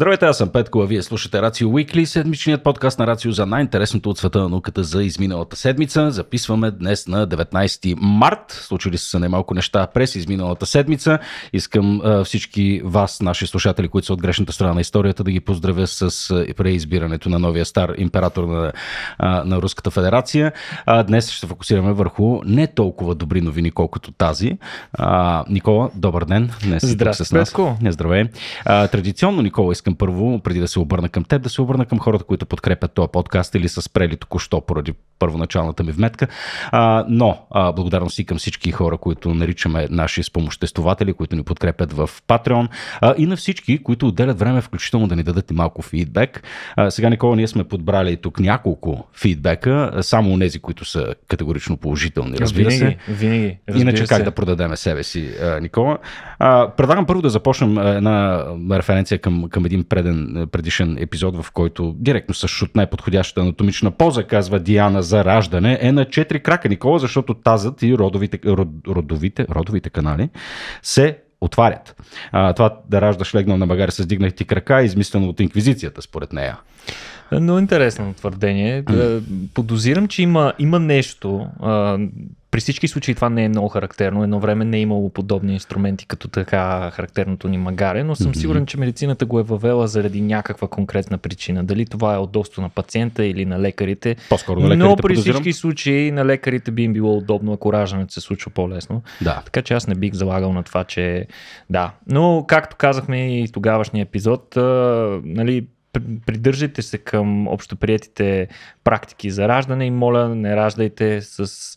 Здравейте, аз съм Петко, а вие слушате Рацио Уикли, седмичният подкаст на Рацио за най-интересното от света на науката за изминалата седмица. Записваме днес на 19 март. Случили са немалко неща през изминалата седмица. Искам а, всички вас, наши слушатели, които са от грешната страна на историята, да ги поздравя с преизбирането на новия стар император на, а, на Руската федерация. А, днес ще фокусираме върху не толкова добри новини, колкото тази. А, Никола, добър ден. Днес Здравей, с нас. Петко. Здравей. А, традиционно, Никола, искам искам първо, преди да се обърна към теб, да се обърна към хората, които подкрепят този подкаст или са спрели току-що поради първоначалната ми вметка. А, но а, благодарност си към всички хора, които наричаме наши спомоществователи, които ни подкрепят в Patreon а, и на всички, които отделят време, включително да ни дадат и малко фидбек. А, сега, Никола, ние сме подбрали тук няколко фидбека, само тези, които са категорично положителни, разбира винаги, се. Винаги, разбира Иначе как да продадеме себе си, а, Никола. А, предлагам първо да започнем една референция към, към един един преден, е, предишен епизод, в който директно с шут най-подходящата анатомична поза, казва Диана за раждане, е на четири крака, Никола, защото тазът и родовите, род, родовите, родовите канали се отварят. А, това да раждаш легнал на багар с дигнати крака е измислено от инквизицията, според нея. Е, но интересно твърдение. Е, подозирам, че има, има нещо при всички случаи това не е много характерно. Едно време не е имало подобни инструменти като така характерното ни магаре, но съм сигурен, че медицината го е въвела заради някаква конкретна причина. Дали това е удобство на пациента или на лекарите. По-скоро на лекарите. Но при подозирам. всички случаи на лекарите би им било удобно, ако раждането се случва по-лесно. Да. Така че аз не бих залагал на това, че да. Но, както казахме и тогавашния епизод, а, нали, придържайте се към общоприетите практики за раждане и моля не раждайте с делфини.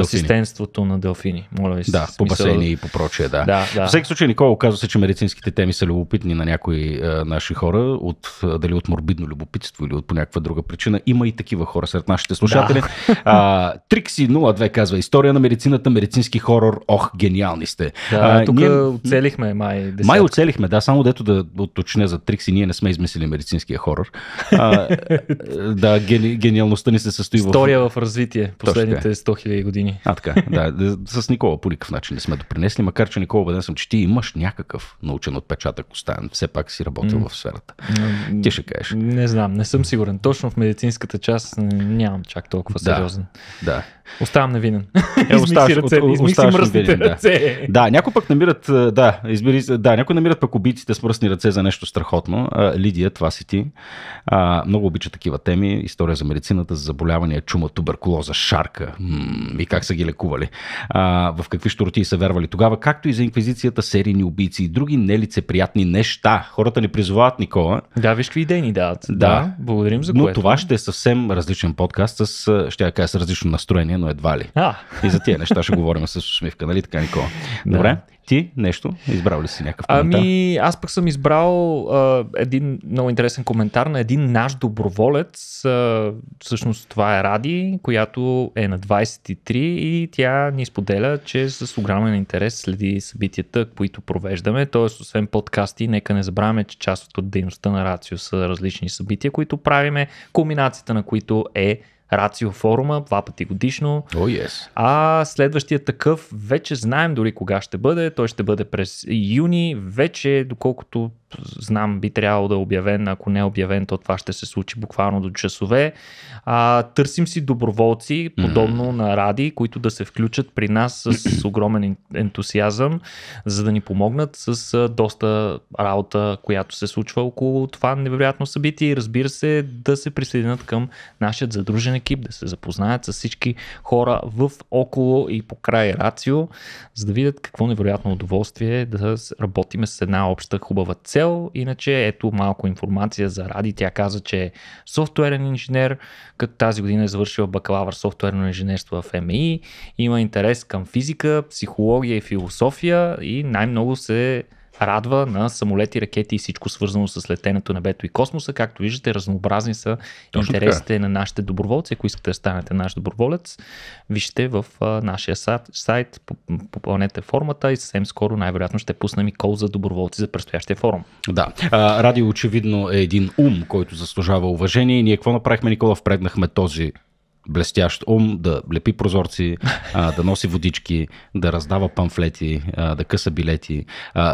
асистентството на делфини. Моля ви, да, по басейни и по прочее, да. да, да. В всеки случай, Никола, оказва се, че медицинските теми са любопитни на някои е, наши хора, от, е, дали от морбидно любопитство или от по някаква друга причина. Има и такива хора сред нашите слушатели. Да. А, Трикси 02 казва история на медицината, медицински хорор, ох, гениални сте. Да, а, тук ние... оцелихме май. Десятка. Май оцелихме, да, само дето да уточня за Трикси, ние не сме измислили медицин. Медицинския хорор. А, да, гени, гениалността ни се състои в... История в развитие последните 100 000 години. А, така, да. С Никола никакъв начин не сме допринесли, макар че Никола убеден съм, че ти имаш някакъв научен отпечатък оставен. Все пак си работил mm. в сферата. Mm. Ти ще кажеш. Не знам, не съм сигурен. Точно в медицинската част нямам чак толкова сериозен. Да, да. Оставам невинен. Е, оставаш, ръце, от, мръсните да. ръце. Да, някои пък намират, да, избери, да, някои намират пък убийците с мръсни ръце за нещо страхотно. Лидия, това си ти. А, много обича такива теми. История за медицината, за заболявания, чума, туберкулоза, шарка. М-м, и как са ги лекували. А, в какви штороти са вярвали тогава, както и за инквизицията, серийни убийци и други нелицеприятни неща. Хората ни призовават Никола. Да, виж какви идеи ни дават. Да, да благодарим за но което. Но това ще е съвсем различен подкаст с, ще кажа, с различно настроение състояние, но едва ли. А. И за тия неща ще говорим с усмивка, нали така, Никола? Добре. Да. Ти нещо? Избрал ли си някакъв коментар? Ами, аз пък съм избрал а, един много интересен коментар на един наш доброволец. А, всъщност това е Ради, която е на 23 и тя ни споделя, че с огромен интерес следи събитията, които провеждаме. Тоест, освен подкасти, нека не забравяме, че част от дейността на Рацио са различни събития, които правиме, кулминацията на които е Рацио форума, два пъти годишно. Oh, yes. А следващия такъв вече знаем дори кога ще бъде. Той ще бъде през юни. Вече, доколкото знам, би трябвало да е обявен. Ако не е обявен, то това ще се случи буквално до часове. А, търсим си доброволци, подобно mm. на Ради, които да се включат при нас с огромен ентусиазъм, за да ни помогнат с доста работа, която се случва около това невероятно събитие. И разбира се, да се присъединят към нашия задружен екип, да се запознаят с всички хора в около и по край Рацио, за да видят какво невероятно удоволствие е да работиме с една обща хубава цел модел. Иначе ето малко информация за Ради. Тя каза, че е софтуерен инженер, като тази година е завършила бакалавър софтуерно инженерство в МИ. Има интерес към физика, психология и философия и най-много се радва на самолети, ракети и всичко свързано с летенето, небето и космоса. Както виждате, разнообразни са Точно интересите така. на нашите доброволци. Ако искате да станете наш доброволец, вижте в нашия сайт, попълнете формата и съвсем скоро най-вероятно ще пуснем и кол за доброволци за предстоящия форум. Да, радио очевидно е един ум, който заслужава уважение. Ние какво направихме, Никола? Впрегнахме този блестящ ум, да лепи прозорци, да носи водички, да раздава памфлети, да къса билети.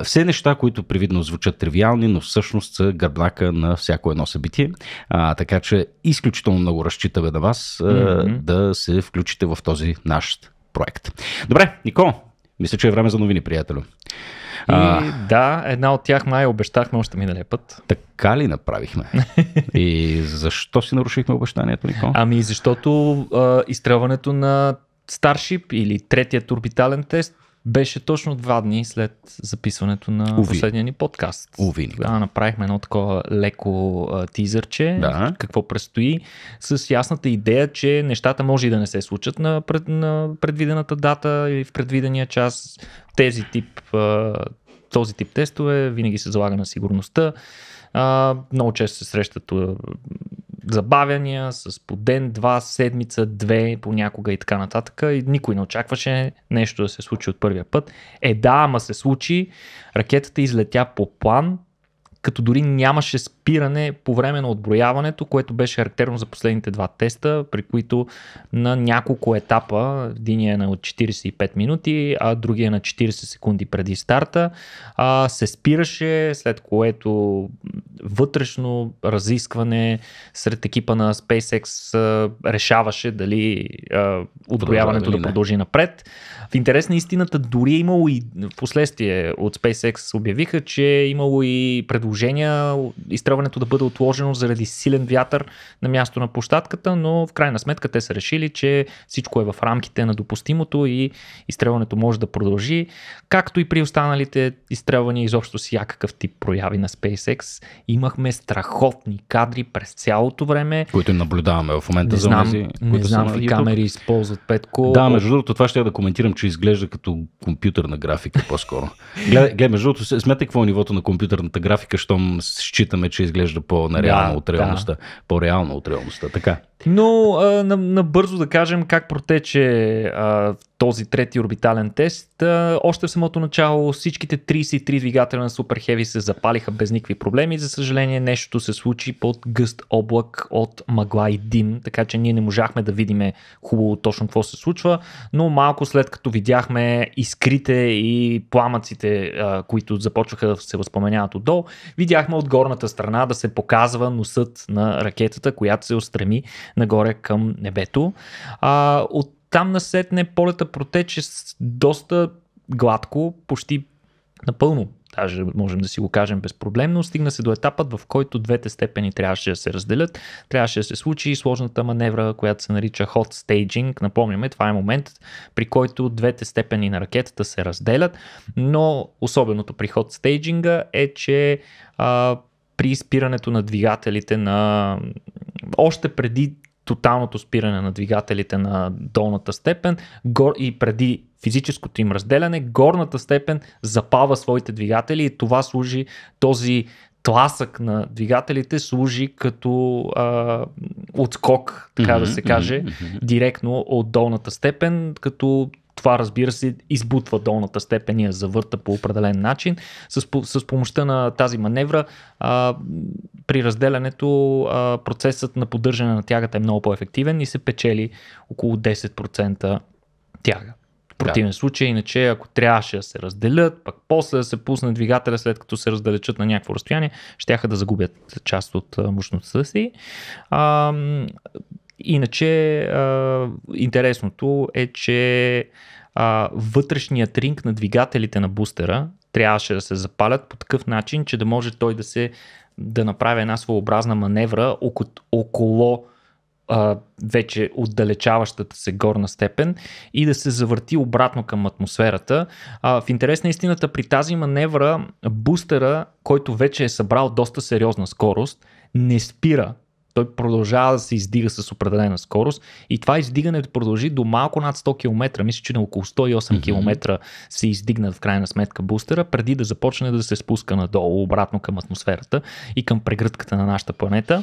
все неща, които привидно звучат тривиални, но всъщност са гърбнака на всяко едно събитие. така че изключително много разчитаме на вас mm-hmm. да се включите в този наш проект. Добре, Нико, мисля, че е време за новини, приятелю. И, Да, една от тях май обещахме още миналия път. Така ли направихме? И защо си нарушихме обещанието, Нико? Ами защото а, изстрелването на Starship или третият орбитален тест беше точно два дни след записването на Уви. последния ни подкаст. Уви. Тогава направихме едно такова леко а, тизърче, да. какво предстои, с ясната идея, че нещата може и да не се случат на, пред, на предвидената дата и в предвидения час. Тези тип, а, този тип тестове винаги се залага на сигурността. А, много често се срещат забавяния с по ден, два, седмица, две, понякога и така нататък. И никой не очакваше нещо да се случи от първия път. Е да, ама се случи. Ракетата излетя по план, като дори нямаше спиране по време на отброяването, което беше характерно за последните два теста, при които на няколко етапа, един е на 45 минути, а другия е на 40 секунди преди старта, а, се спираше, след което вътрешно разискване сред екипа на SpaceX а, решаваше дали а, отброяването да, да продължи напред. В интерес на истината, дори е имало и в последствие от SpaceX обявиха, че е имало и предложение предложения изстрелването да бъде отложено заради силен вятър на място на площадката, но в крайна сметка те са решили, че всичко е в рамките на допустимото и изстрелването може да продължи, както и при останалите изстрелвания изобщо с якакъв тип прояви на SpaceX. Имахме страхотни кадри през цялото време. Които наблюдаваме в момента. Не знам, за тези, не знам какви камери използват Петко. Да, между другото, това ще я да коментирам, че изглежда като компютърна графика по-скоро. Гледай, глед, между другото, смятай какво е нивото на компютърната графика, щом считаме, че изглежда по-нереално да, от реалността. Да. По-реално от реалността, така. Но набързо на да кажем как протече а, този трети орбитален тест. А, още в самото начало всичките 33 двигателя на Super Heavy се запалиха без никакви проблеми. За съжаление нещо се случи под гъст облак от мъгла и дим, така че ние не можахме да видим хубаво точно какво се случва, но малко след като видяхме искрите и пламъците, а, които започваха да се възпоменяват отдолу, видяхме от горната страна да се показва носът на ракетата, която се устреми нагоре към небето. А, от там на сетне полета протече доста гладко, почти напълно даже можем да си го кажем безпроблемно, стигна се до етапът, в който двете степени трябваше да се разделят. Трябваше да се случи сложната маневра, която се нарича hot staging. Напомняме, това е момент, при който двете степени на ракетата се разделят, но особеното при hot staging е, че а, при спирането на двигателите на още преди тоталното спиране на двигателите на долната степен гор, и преди физическото им разделяне, горната степен запава своите двигатели и това служи този тласък на двигателите служи като а, отскок, така да се каже, директно от долната степен, като това, разбира се, избутва долната степен и я завърта по определен начин. С, с помощта на тази маневра а, при разделянето а, процесът на поддържане на тягата е много по-ефективен и се печели около 10% тяга. В противен да. случай, иначе ако трябваше да се разделят, пък после да се пусне двигателя, след като се раздалечат на някакво разстояние, щяха да загубят част от мощността си. А, Иначе а, интересното е, че а, вътрешният ринг на двигателите на бустера трябваше да се запалят по такъв начин, че да може той да се да направи една своеобразна маневра около, около а, вече отдалечаващата се горна степен и да се завърти обратно към атмосферата. А, в интерес на истината при тази маневра бустера, който вече е събрал доста сериозна скорост, не спира той продължава да се издига с определена скорост и това издигане продължи до малко над 100 км. Мисля, че на около 108 км се издигна в крайна сметка бустера, преди да започне да се спуска надолу, обратно към атмосферата и към прегръдката на нашата планета.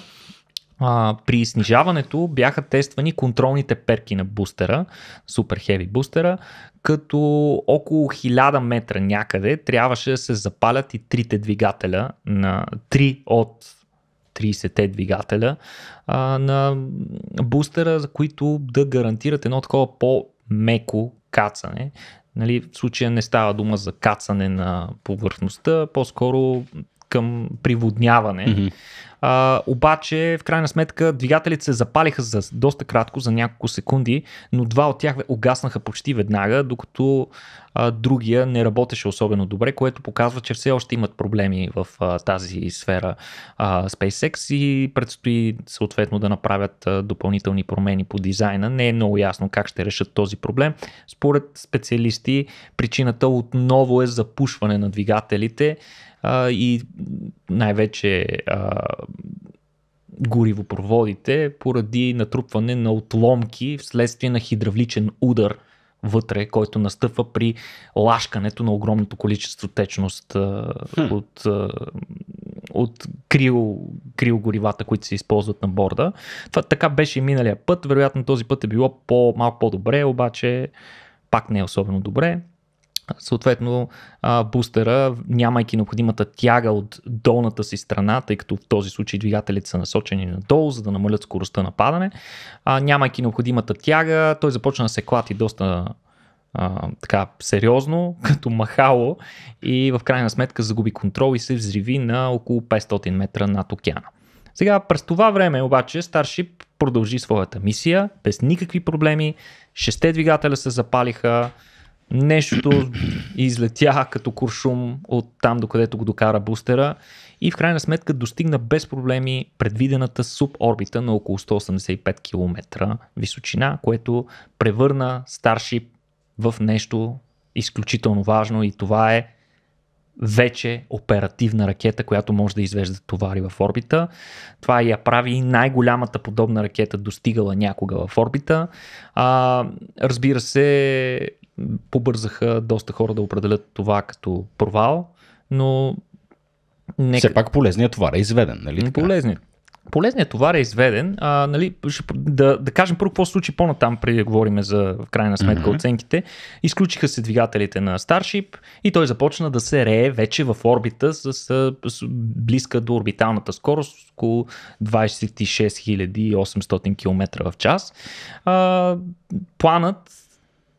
А, при снижаването бяха тествани контролните перки на бустера, супер хеви бустера, като около 1000 метра някъде трябваше да се запалят и трите двигателя на три от 30-те двигателя а, на бустера, за които да гарантират едно такова по-меко кацане. Нали, в случая не става дума за кацане на повърхността, по-скоро към приводняване. Mm-hmm. А, обаче, в крайна сметка, двигателите се запалиха за доста кратко, за няколко секунди, но два от тях огаснаха почти веднага, докато а, другия не работеше особено добре, което показва, че все още имат проблеми в а, тази сфера а, SpaceX и предстои съответно да направят а, допълнителни промени по дизайна. Не е много ясно как ще решат този проблем. Според специалисти, причината отново е запушване на двигателите а, и най-вече а, горивопроводите поради натрупване на отломки вследствие на хидравличен удар вътре, който настъпва при лашкането на огромното количество течност а, от, а, от крил, крил горивата, които се използват на борда. Това така беше и миналия път. Вероятно този път е било по, малко по-добре, обаче пак не е особено добре. Съответно, бустера, нямайки необходимата тяга от долната си страна, тъй като в този случай двигателите са насочени надолу, за да намалят скоростта на падане, нямайки необходимата тяга, той започна да се клати доста а, така сериозно, като махало и в крайна сметка загуби контрол и се взриви на около 500 метра над океана. Сега през това време обаче Старшип продължи своята мисия без никакви проблеми, шесте двигателя се запалиха, Нещото излетя като куршум от там, докъдето го докара бустера и в крайна сметка достигна без проблеми предвидената суборбита на около 185 км височина, което превърна старшип в нещо изключително важно и това е вече оперативна ракета, която може да извежда товари в орбита. Това я прави и най-голямата подобна ракета достигала някога в орбита. А, разбира се, побързаха доста хора да определят това като провал, но... Нека... Все пак полезният товар е изведен, нали така? Полезният. Полезният товар е изведен. А, нали, ще, да, да кажем първо какво се случи по-натам, преди да говорим за в крайна сметка mm-hmm. оценките. Изключиха се двигателите на Starship и той започна да се рее вече в орбита с, с, с близка до орбиталната скорост, около 26 800 км в час. А, планът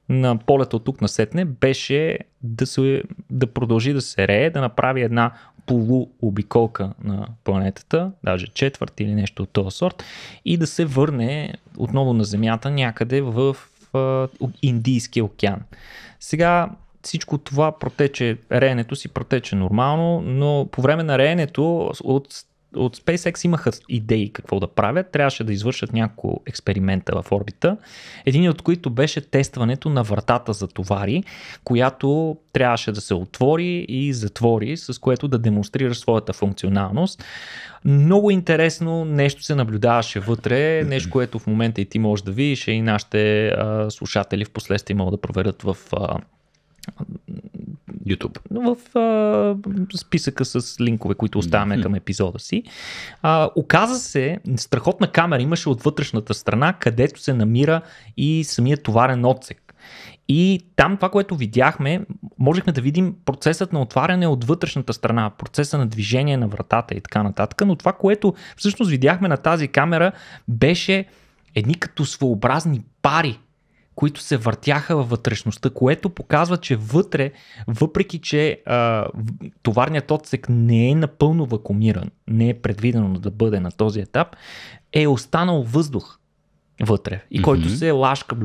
на полета от тук насетне беше да, се, да продължи да се рее, да направи една полуобиколка на планетата, даже четвърт или нещо от този сорт, и да се върне отново на Земята някъде в Индийския океан. Сега всичко това протече, реенето си протече нормално, но по време на реенето от от SpaceX имаха идеи какво да правят. Трябваше да извършат няколко експеримента в орбита. Един от които беше тестването на вратата за товари, която трябваше да се отвори и затвори, с което да демонстрира своята функционалност. Много интересно нещо се наблюдаваше вътре, нещо, което в момента и ти можеш да видиш, и нашите а, слушатели в последствие могат да проверят в а, YouTube. В а, списъка с линкове, които оставяме mm-hmm. към епизода си. А, оказа се, страхотна камера имаше от вътрешната страна, където се намира и самия товарен отсек. И там това, което видяхме, можехме да видим процесът на отваряне от вътрешната страна, процеса на движение на вратата и така нататък, но това, което всъщност видяхме на тази камера, беше едни като своеобразни пари, които се въртяха във вътрешността, което показва, че вътре, въпреки че а, товарният отсек не е напълно вакуумиран, не е предвидено да бъде на този етап, е останал въздух вътре и който mm-hmm. се лашка.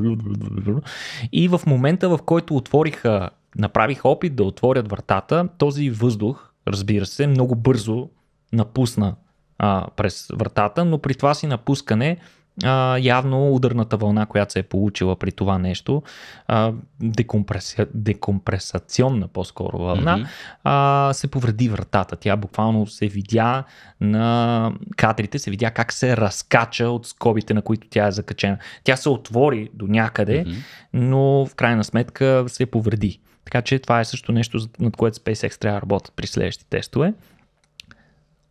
И в момента, в който отвориха, направиха опит да отворят вратата, този въздух, разбира се, много бързо напусна а, през вратата, но при това си напускане а, явно ударната вълна, която се е получила при това нещо, а, декомпреса, декомпресационна по-скоро вълна, mm-hmm. а, се повреди вратата. Тя буквално се видя на кадрите, се видя как се разкача от скобите, на които тя е закачена. Тя се отвори до някъде, mm-hmm. но в крайна сметка се повреди. Така че това е също нещо, над което SpaceX трябва да работят при следващите тестове.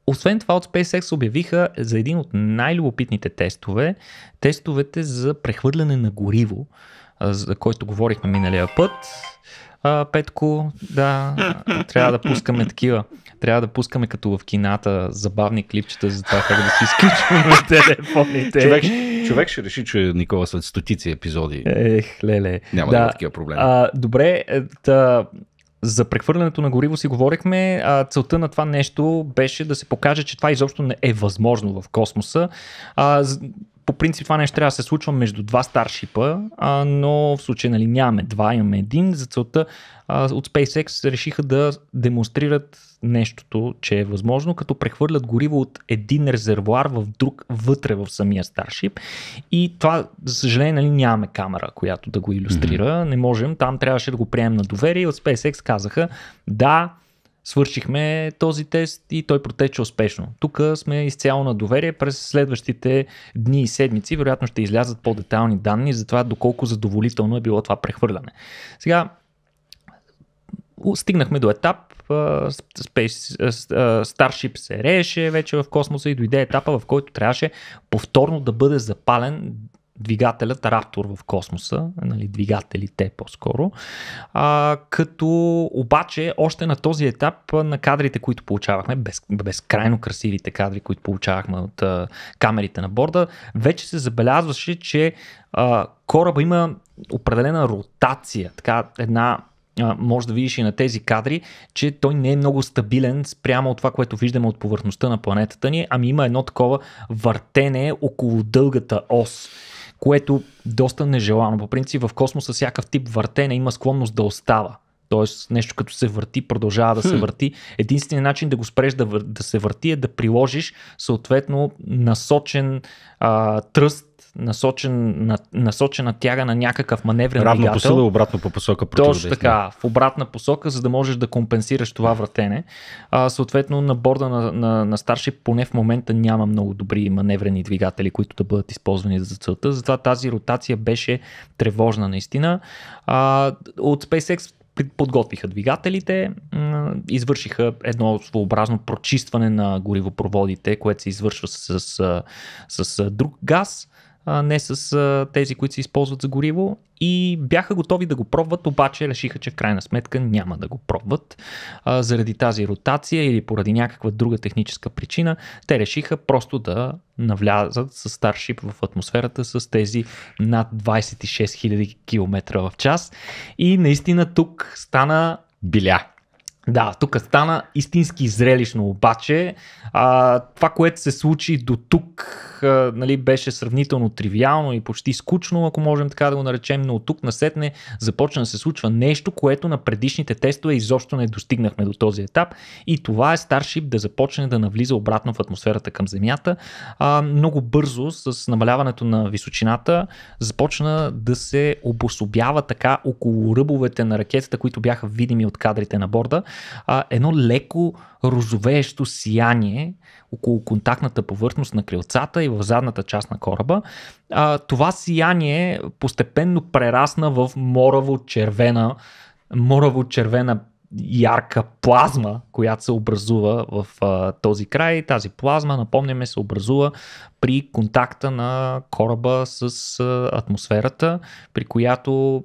Освен това от SpaceX обявиха за един от най-любопитните тестове, тестовете за прехвърляне на гориво, за който говорихме миналия път. А, Петко, да, трябва да пускаме такива. Трябва да пускаме като в кината забавни клипчета за това как да си изключваме телефоните. Човек, човек ще реши, че Никола след стотици епизоди. Ех, леле. Няма да, да има такива проблеми. А, добре, е, та, за прехвърлянето на гориво си говорихме. А, целта на това нещо беше да се покаже, че това изобщо не е възможно в космоса. А, по принцип това нещо трябва да се случва между два старшипа, а, но в случай нали, нямаме два, имаме един. За целта а, от SpaceX решиха да демонстрират нещото, че е възможно, като прехвърлят гориво от един резервуар в друг вътре в самия старшип. И това, за съжаление, нали, нямаме камера, която да го иллюстрира. Mm-hmm. Не можем. Там трябваше да го приемем на доверие. От SpaceX казаха, да, свършихме този тест и той протече успешно. Тук сме изцяло на доверие. През следващите дни и седмици вероятно ще излязат по-детални данни за това доколко задоволително е било това прехвърляне. Сега, стигнахме до етап, Старшип се рееше вече в космоса и дойде етапа, в който трябваше повторно да бъде запален двигателят Раптор в космоса, нали, двигателите по-скоро, а, като обаче още на този етап на кадрите, които получавахме, без, безкрайно красивите кадри, които получавахме от а, камерите на борда, вече се забелязваше, че а, кораба има определена ротация, така една може да видиш и на тези кадри, че той не е много стабилен спрямо от това, което виждаме от повърхността на планетата ни, ами има едно такова въртене около дългата ос което доста нежелано. По принцип в космоса всякакъв тип въртене има склонност да остава. Т.е. нещо като се върти, продължава да се върти. Единственият начин да го спреш да, да се върти е да приложиш съответно насочен а, тръст насочен, на, насочена тяга на някакъв маневрен Равно двигател. сила, обратно по посока Точно така, в обратна посока, за да можеш да компенсираш това вратене. А, съответно, на борда на, на, на старши поне в момента няма много добри маневрени двигатели, които да бъдат използвани за целта. Затова тази ротация беше тревожна наистина. А, от SpaceX подготвиха двигателите, извършиха едно своеобразно прочистване на горивопроводите, което се извършва с, с, с друг газ а не с а, тези, които се използват за гориво. И бяха готови да го пробват, обаче решиха, че в крайна сметка няма да го пробват. А, заради тази ротация или поради някаква друга техническа причина, те решиха просто да навлязат с Старшип в атмосферата с тези над 26 000 км в час. И наистина тук стана биля. Да, тук стана истински зрелищно, обаче а, това, което се случи до тук, а, нали, беше сравнително тривиално и почти скучно, ако можем така да го наречем, но от тук насетне започна да се случва нещо, което на предишните тестове изобщо не достигнахме до този етап и това е старшип да започне да навлиза обратно в атмосферата към Земята. А, много бързо с намаляването на височината започна да се обособява така около ръбовете на ракетата, които бяха видими от кадрите на борда а, едно леко розовеещо сияние около контактната повърхност на крилцата и в задната част на кораба. А, това сияние постепенно прерасна в мораво-червена мораво-червена ярка плазма, която се образува в а, този край. Тази плазма, напомняме, се образува при контакта на кораба с а, атмосферата, при която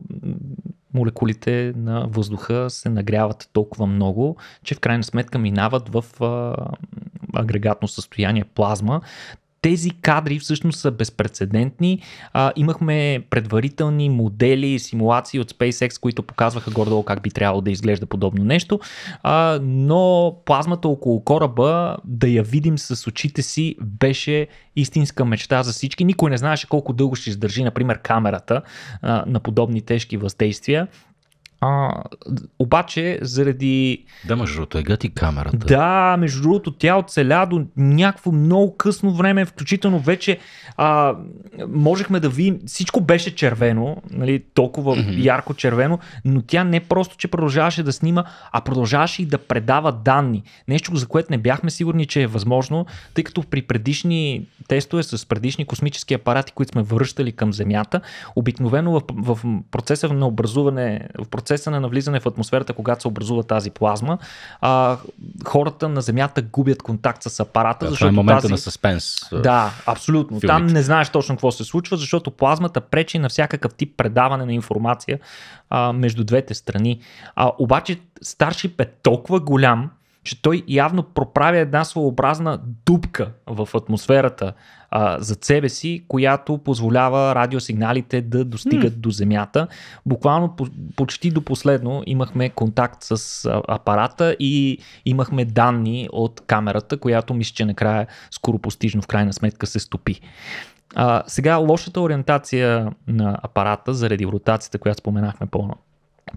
молекулите на въздуха се нагряват толкова много, че в крайна сметка минават в агрегатно състояние плазма тези кадри всъщност са безпредседентни. А, имахме предварителни модели и симулации от SpaceX, които показваха гордо как би трябвало да изглежда подобно нещо, а, но плазмата около кораба, да я видим с очите си, беше истинска мечта за всички. Никой не знаеше колко дълго ще издържи, например, камерата а, на подобни тежки въздействия. А, обаче, заради. Да, между другото, ега ти камерата. Да, между другото, тя оцеля до някакво много късно време, включително вече а, можехме да видим. Всичко беше червено, нали, толкова mm-hmm. ярко червено, но тя не просто, че продължаваше да снима, а продължаваше и да предава данни. Нещо, за което не бяхме сигурни, че е възможно, тъй като при предишни тестове с предишни космически апарати, които сме връщали към Земята, обикновено в, в процеса на образуване, в процеса процеса на навлизане в атмосферата, когато се образува тази плазма, а, хората на Земята губят контакт с апарата. Да, е защото е момента тази... на съспенс. Да, абсолютно. Филмите. Там не знаеш точно какво се случва, защото плазмата пречи на всякакъв тип предаване на информация а, между двете страни. А, обаче Старшип е толкова голям, че той явно проправя една своеобразна дупка в атмосферата а, за себе си, която позволява радиосигналите да достигат mm. до Земята. Буквално по- почти до последно имахме контакт с а, апарата и имахме данни от камерата, която мисля, че накрая скоро постижно в крайна сметка се стопи. А, сега лошата ориентация на апарата заради ротацията, която споменахме по-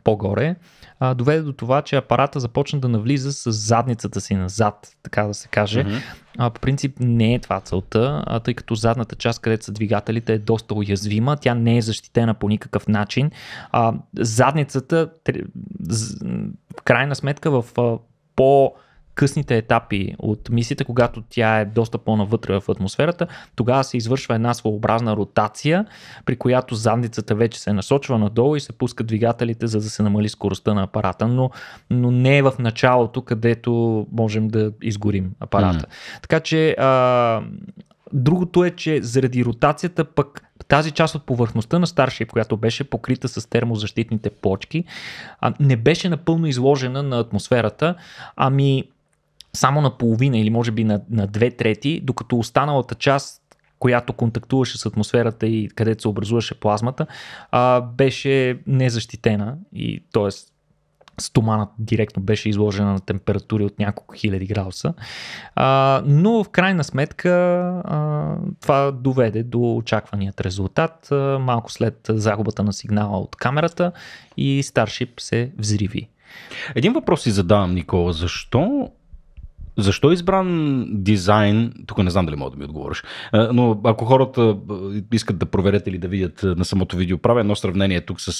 по-горе, а, доведе до това, че апарата започна да навлиза с задницата си назад, така да се каже. Mm-hmm. А, по принцип не е това целта, а, тъй като задната част, където са двигателите, е доста уязвима, тя не е защитена по никакъв начин. А, задницата, в крайна сметка, в по- късните етапи от мисията, когато тя е доста по-навътре в атмосферата, тогава се извършва една своеобразна ротация, при която задницата вече се насочва надолу и се пускат двигателите, за да се намали скоростта на апарата, но, но не е в началото, където можем да изгорим апарата. Mm. Така че а, Другото е, че заради ротацията пък тази част от повърхността на Starship, която беше покрита с термозащитните плочки, не беше напълно изложена на атмосферата, ами само на половина или може би на, на две трети, докато останалата част която контактуваше с атмосферата и където се образуваше плазмата, а, беше незащитена и т.е. стоманът директно беше изложена на температури от няколко хиляди градуса. А, но в крайна сметка а, това доведе до очакваният резултат а, малко след загубата на сигнала от камерата и Старшип се взриви. Един въпрос си задавам, Никола. Защо защо е избран дизайн? Тук не знам дали мога да ми отговориш. Но ако хората искат да проверят или да видят на самото видео, правя едно сравнение тук с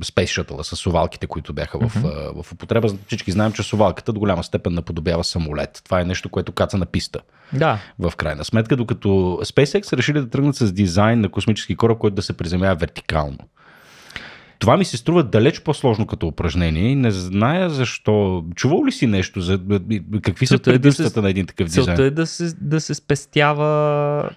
Space Shuttle, с совалките, които бяха в, mm-hmm. в употреба. Всички знаем, че совалката до голяма степен наподобява самолет. Това е нещо, което каца на писта. Да. В крайна сметка, докато SpaceX решили да тръгнат с дизайн на космически кораб, който да се приземява вертикално. Това ми се струва далеч по-сложно като упражнение и не зная защо. Чувал ли си нещо? За... Какви са е предимствата да се... на един такъв дизайн? Целта е да се, да се спестява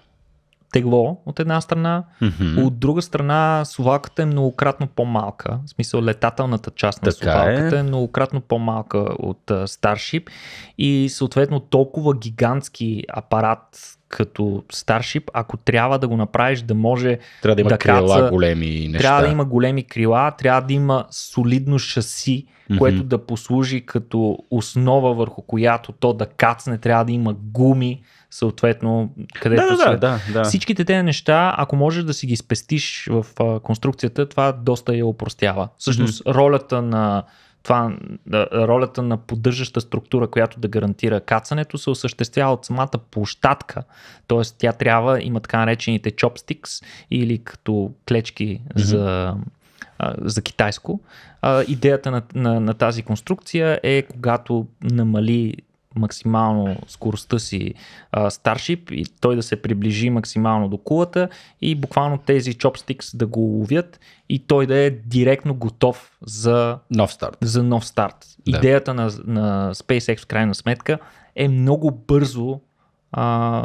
тегло от една страна, mm-hmm. от друга страна совалката е многократно по-малка, в смисъл летателната част на така совалката е. е многократно по-малка от Starship и съответно толкова гигантски апарат, като старшип, ако трябва да го направиш, да може трябва да има да крила, каца, големи неща. Трябва да има големи крила, трябва да има солидно шаси, mm-hmm. което да послужи като основа върху която то да кацне, трябва да има гуми, съответно, където да, да, да, да, Всичките тези неща, ако можеш да си ги спестиш в а, конструкцията, това доста я опростява. Всъщност, mm-hmm. ролята на това, ролята на поддържаща структура, която да гарантира кацането, се осъществява от самата площадка. Т.е. тя трябва, има така наречените чопстикс или като клечки mm-hmm. за за китайско. А, идеята на, на, на тази конструкция е, когато намали максимално скоростта си а, Starship и той да се приближи максимално до кулата и буквално тези чопстикс да го ловят и той да е директно готов за нов старт. За нов старт. Да. Идеята на, на SpaceX в крайна сметка е много бързо а,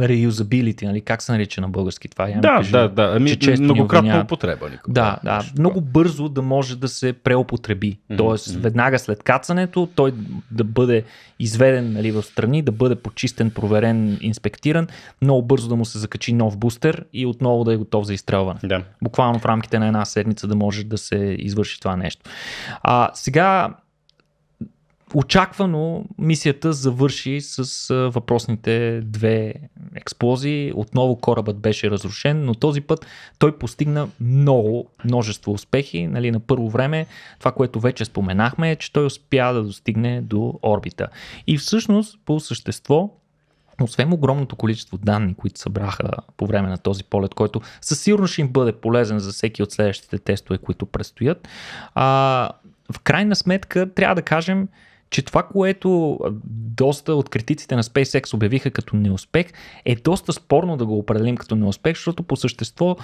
реюзабилити, нали, как се нарича на български това? Я да, кажа, да, да, ами, че често многократна употреба. Никога. Да, да, много бързо да може да се преупотреби, mm-hmm. Тоест, веднага след кацането той да бъде изведен нали, в страни, да бъде почистен, проверен, инспектиран, много бързо да му се закачи нов бустер и отново да е готов за изстрелване. Да. Буквално в рамките на една седмица да може да се извърши това нещо. А сега очаквано мисията завърши с а, въпросните две експлозии. Отново корабът беше разрушен, но този път той постигна много, множество успехи. Нали, на първо време това, което вече споменахме е, че той успя да достигне до орбита. И всъщност по същество освен огромното количество данни, които събраха по време на този полет, който със сигурност ще им бъде полезен за всеки от следващите тестове, които предстоят, а, в крайна сметка трябва да кажем, че това, което доста от критиците на SpaceX обявиха като неуспех, е доста спорно да го определим като неуспех, защото по същество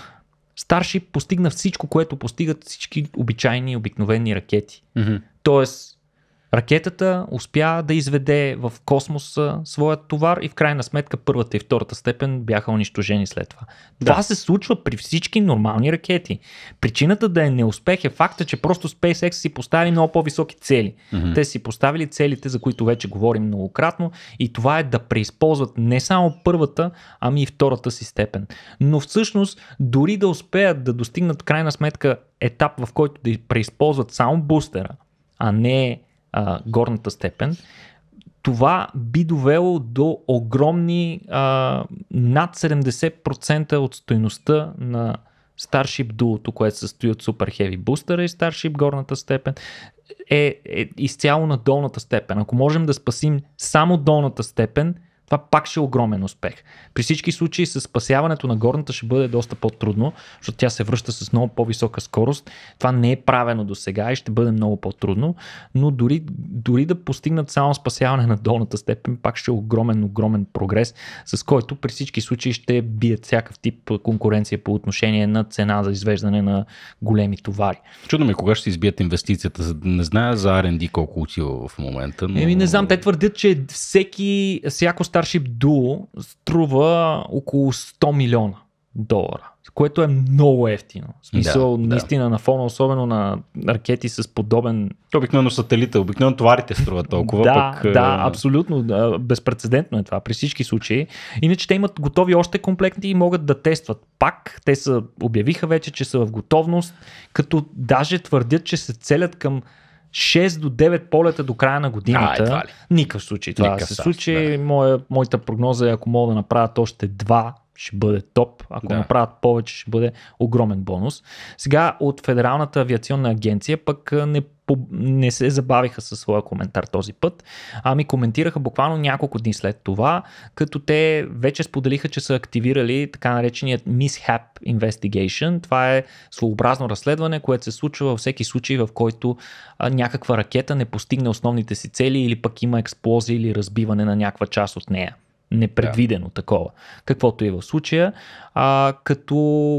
Starship постигна всичко, което постигат всички обичайни, обикновени ракети. Mm-hmm. Тоест, Ракетата успя да изведе в космоса своят товар и в крайна сметка първата и втората степен бяха унищожени след това. Да. Това се случва при всички нормални ракети. Причината да е неуспех е факта, че просто SpaceX си постави много по-високи цели. Mm-hmm. Те си поставили целите, за които вече говорим многократно и това е да преизползват не само първата, ами и втората си степен. Но всъщност, дори да успеят да достигнат крайна сметка етап, в който да преизползват само бустера, а не а, горната степен, това би довело до огромни а, над 70% от стоеността на Starship Duo, което се състои от Super Heavy Booster и Starship горната степен, е, е изцяло на долната степен. Ако можем да спасим само долната степен, това пак ще е огромен успех. При всички случаи с спасяването на горната ще бъде доста по-трудно, защото тя се връща с много по-висока скорост. Това не е правено до сега и ще бъде много по-трудно, но дори, дори да постигнат само спасяване на долната степен, пак ще е огромен, огромен прогрес, с който при всички случаи ще бият всякакъв тип конкуренция по отношение на цена за извеждане на големи товари. Чудно ми е, кога ще избият инвестицията. Не зная за R&D колко отива в момента. Но... Еми не знам, те твърдят, че всеки, всяко Starship Duo струва около 100 милиона долара, което е много ефтино. В смисъл, да, наистина, да. на фона, особено на ракети с подобен. обикновено сателита, обикновено товарите струват толкова. да, пък... Е, да, абсолютно. безпредседентно е това при всички случаи. Иначе те имат готови още комплекти и могат да тестват пак. Те са, обявиха вече, че са в готовност, като даже твърдят, че се целят към 6 до 9 полета до края на годината. А, Никакъв случай това Никакъв се случи. Да. Нали? Моя, моята прогноза е, ако мога да направят още 2, ще бъде топ. Ако да. направят повече, ще бъде огромен бонус. Сега от Федералната авиационна агенция пък не не се забавиха със своя коментар този път, а ми коментираха буквално няколко дни след това, като те вече споделиха, че са активирали така нареченият Mishap Investigation. Това е своеобразно разследване, което се случва във всеки случай, в който някаква ракета не постигне основните си цели или пък има експлозия или разбиване на някаква част от нея непредвидено да. такова, каквото е в случая, а, като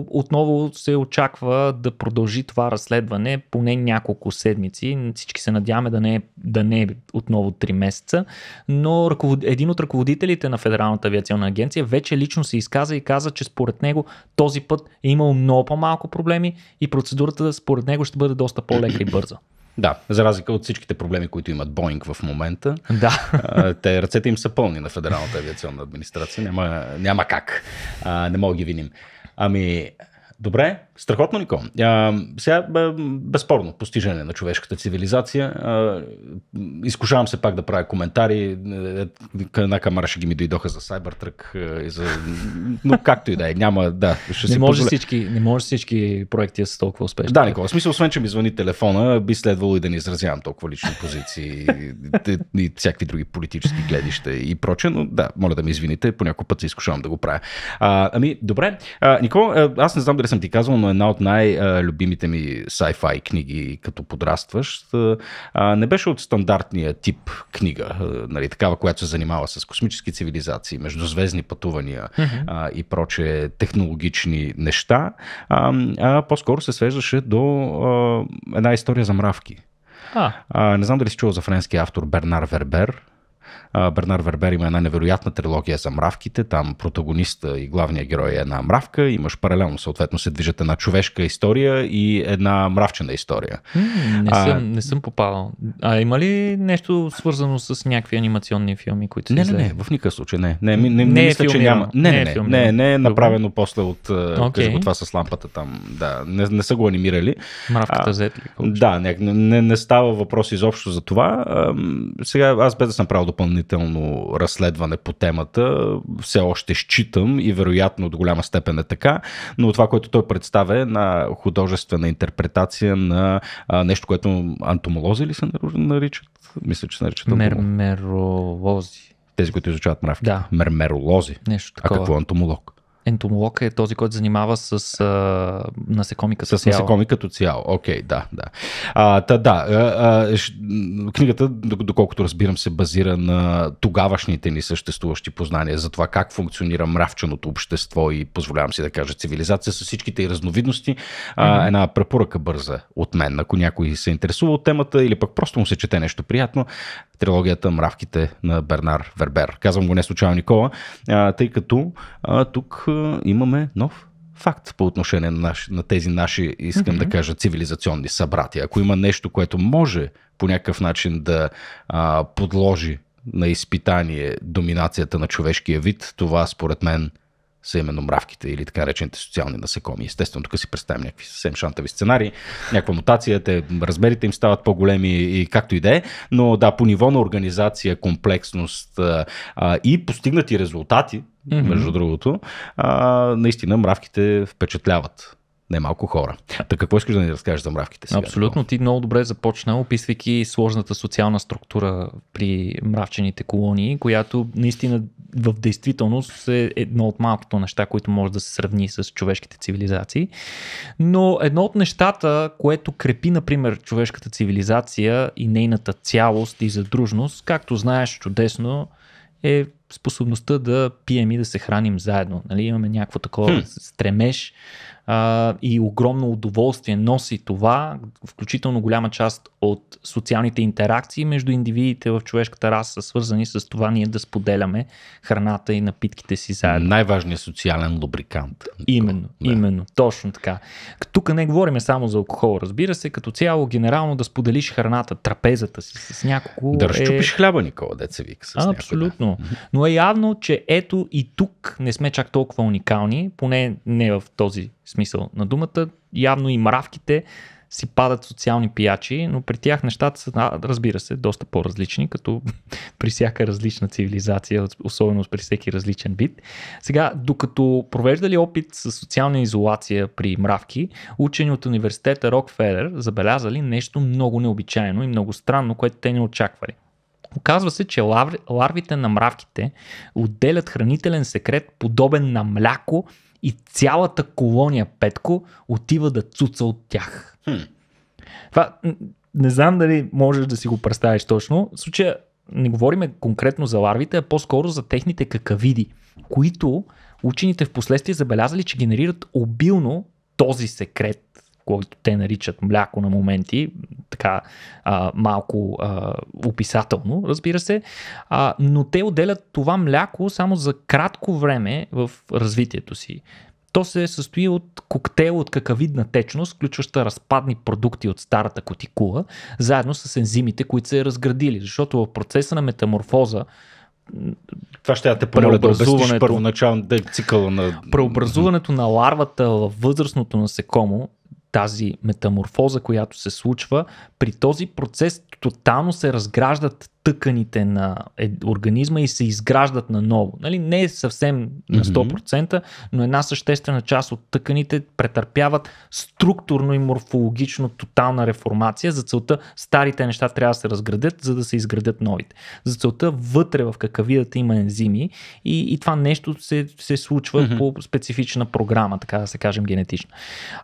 отново се очаква да продължи това разследване поне няколко седмици. Всички се надяваме да не е, да не е отново 3 месеца, но ръковод... един от ръководителите на Федералната авиационна агенция вече лично се изказа и каза, че според него този път е имал много по-малко проблеми и процедурата според него ще бъде доста по-лека и бърза. Да, за разлика от всичките проблеми, които имат Боинг в момента. Да. Те, ръцете им са пълни на Федералната авиационна администрация. Няма, няма как. А, не мога ги виним. Ами, Добре, страхотно, Нико. А, сега, безспорно, постижение на човешката цивилизация. А, изкушавам се пак да правя коментари. Е, е, една камара ще ги ми дойдоха за Cybertruck. Е, и за... Но както и да е, няма, да. Ще не, може всички, не може всички проекти да са толкова успешни. Да, Нико, в смисъл, освен, че ми звъни телефона, би следвало и да не изразявам толкова лични позиции и, и всякакви други политически гледища и проче, но да, моля да ме извините, по някой път се изкушавам да го правя. А, ами, добре. А, Нико, аз не знам дали вчера съм ти казал, но една от най-любимите ми sci-fi книги като подрастващ не беше от стандартния тип книга, нали, такава, която се занимава с космически цивилизации, междузвездни пътувания mm-hmm. и проче технологични неща, а по-скоро се свеждаше до една история за мравки. А. А, не знам дали си чувал за френски автор Бернар Вербер. Бернар Вербер има една невероятна трилогия за мравките. Там протагониста и главния герой е една мравка. Имаш паралелно, съответно, се движат една човешка история и една мравчена история. М, не, съм, не съм попадал. А има ли нещо свързано с някакви анимационни филми, които са Не, не, не, в никакъв случай не. Не, не, не, не мисля, е че няма. Не, не, не, не, не, не е, е, е направено после от okay. кажи това с лампата там. Да, не, не са го анимирали. Мравката зет ли? Да, не, не, не става въпрос изобщо за това. А, сега аз без да съм правил допълнително предварително разследване по темата, все още считам и вероятно до голяма степен е така, но това, което той представя е на художествена интерпретация на а, нещо, което антомолози ли се наричат? Мисля, че се наричат антомолози. Мермеролози. Тези, които изучават мравки. Да. Мермеролози. Нещо такова. А какво антомолог? ентомолог е този, който занимава с а, насекоми като с цяло. С насекоми като цяло, окей, okay, да, да. А, та, да, а, а, книгата, доколкото разбирам, се базира на тогавашните ни съществуващи познания за това как функционира мравченото общество и, позволявам си да кажа, цивилизация с всичките и разновидности. А, mm-hmm. Една препоръка бърза от мен, ако някой се интересува от темата или пък просто му се чете нещо приятно, трилогията Мравките на Бернар Вербер. Казвам го не случайно, Никола, а, тъй като а, тук имаме нов факт по отношение на, наш, на тези наши, искам mm-hmm. да кажа, цивилизационни събрати. Ако има нещо, което може по някакъв начин да а, подложи на изпитание доминацията на човешкия вид, това според мен са именно мравките или така речените социални насекоми. Естествено, тук си представям някакви съвсем шантави сценарии, някаква мутация, те, размерите им стават по-големи и както и да е, но да, по ниво на организация, комплексност а, и постигнати резултати, mm-hmm. между другото, а, наистина мравките впечатляват немалко хора. Така какво искаш да ни разкажеш за мравките си? Абсолютно, ти много добре е започна, описвайки сложната социална структура при мравчените колонии, която наистина в действителност е едно от малкото неща, които може да се сравни с човешките цивилизации. Но едно от нещата, което крепи, например, човешката цивилизация и нейната цялост и задружност, както знаеш чудесно, е способността да пием и да се храним заедно. Нали? Имаме някакво такова хм. стремеж а, и огромно удоволствие носи това, включително голяма част от социалните интеракции между индивидите в човешката раса са свързани с това ние да споделяме храната и напитките си заедно. Най-важният социален лубрикант. Именно, да. именно, точно така. Тук не говорим само за алкохол, разбира се, като цяло генерално да споделиш храната, трапезата си с някого. Да е... разчупиш хляба, Никола, деца вика. С а, абсолютно. Да. Но е явно, че ето и тук не сме чак толкова уникални, поне не в този смисъл на думата. Явно и мравките си падат социални пиячи, но при тях нещата са, разбира се, доста по-различни, като при всяка различна цивилизация, особено при всеки различен вид. Сега, докато провеждали опит с социална изолация при мравки, учени от университета Рокфелер забелязали нещо много необичайно и много странно, което те не очаквали. Оказва се, че лар... ларвите на мравките отделят хранителен секрет, подобен на мляко и цялата колония Петко отива да цуца от тях. Хм. Това, не знам дали можеш да си го представиш точно. В случая не говориме конкретно за ларвите, а по-скоро за техните какавиди, които учените в последствие забелязали, че генерират обилно този секрет, което те наричат мляко на моменти, така а, малко а, описателно, разбира се, а, но те отделят това мляко само за кратко време в развитието си. То се състои от коктейл от какавидна течност, включваща разпадни продукти от старата котикула, заедно с ензимите, които се е разградили. Защото в процеса на метаморфоза това ще я те помоля да обясниш първоначално цикъла на... Преобразуването на ларвата във възрастното насекомо тази метаморфоза, която се случва, при този процес тотално се разграждат тъканите на е, организма и се изграждат наново. Нали, не е съвсем на 100%, но една съществена част от тъканите претърпяват структурно и морфологично тотална реформация. За целта старите неща трябва да се разградят, за да се изградят новите. За целта вътре в какавидата има ензими и, и това нещо се, се случва mm-hmm. по специфична програма, така да се кажем генетична.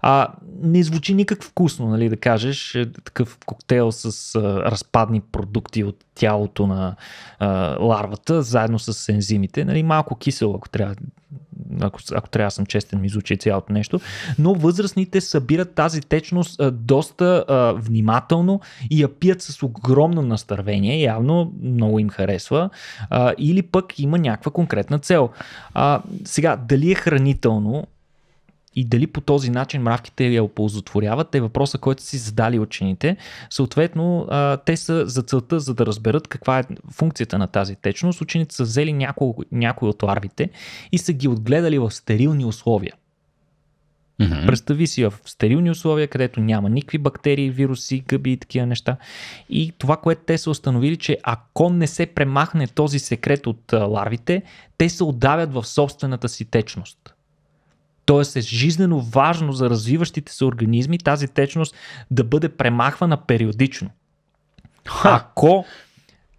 А, не звучи никак вкусно, нали, да кажеш е, такъв коктейл с а, разпадни продукти от тяло тялото на а, ларвата, заедно с ензимите. Нали, малко кисело, ако трябва, ако, ако трябва да съм честен, ми звучи цялото нещо. Но възрастните събират тази течност а, доста а, внимателно и я пият с огромно настървение. Явно много им харесва. А, или пък има някаква конкретна цел. А, сега, дали е хранително? и дали по този начин мравките я оползотворяват е въпроса, който си задали учените. Съответно, те са за целта, за да разберат каква е функцията на тази течност. Учените са взели някои някои от ларвите и са ги отгледали в стерилни условия. Mm-hmm. Представи си в стерилни условия, където няма никакви бактерии, вируси, гъби и такива неща. И това, което те са установили, че ако не се премахне този секрет от ларвите, те се отдавят в собствената си течност. Тоест е жизнено важно за развиващите се организми тази течност да бъде премахвана периодично. Ха. Ако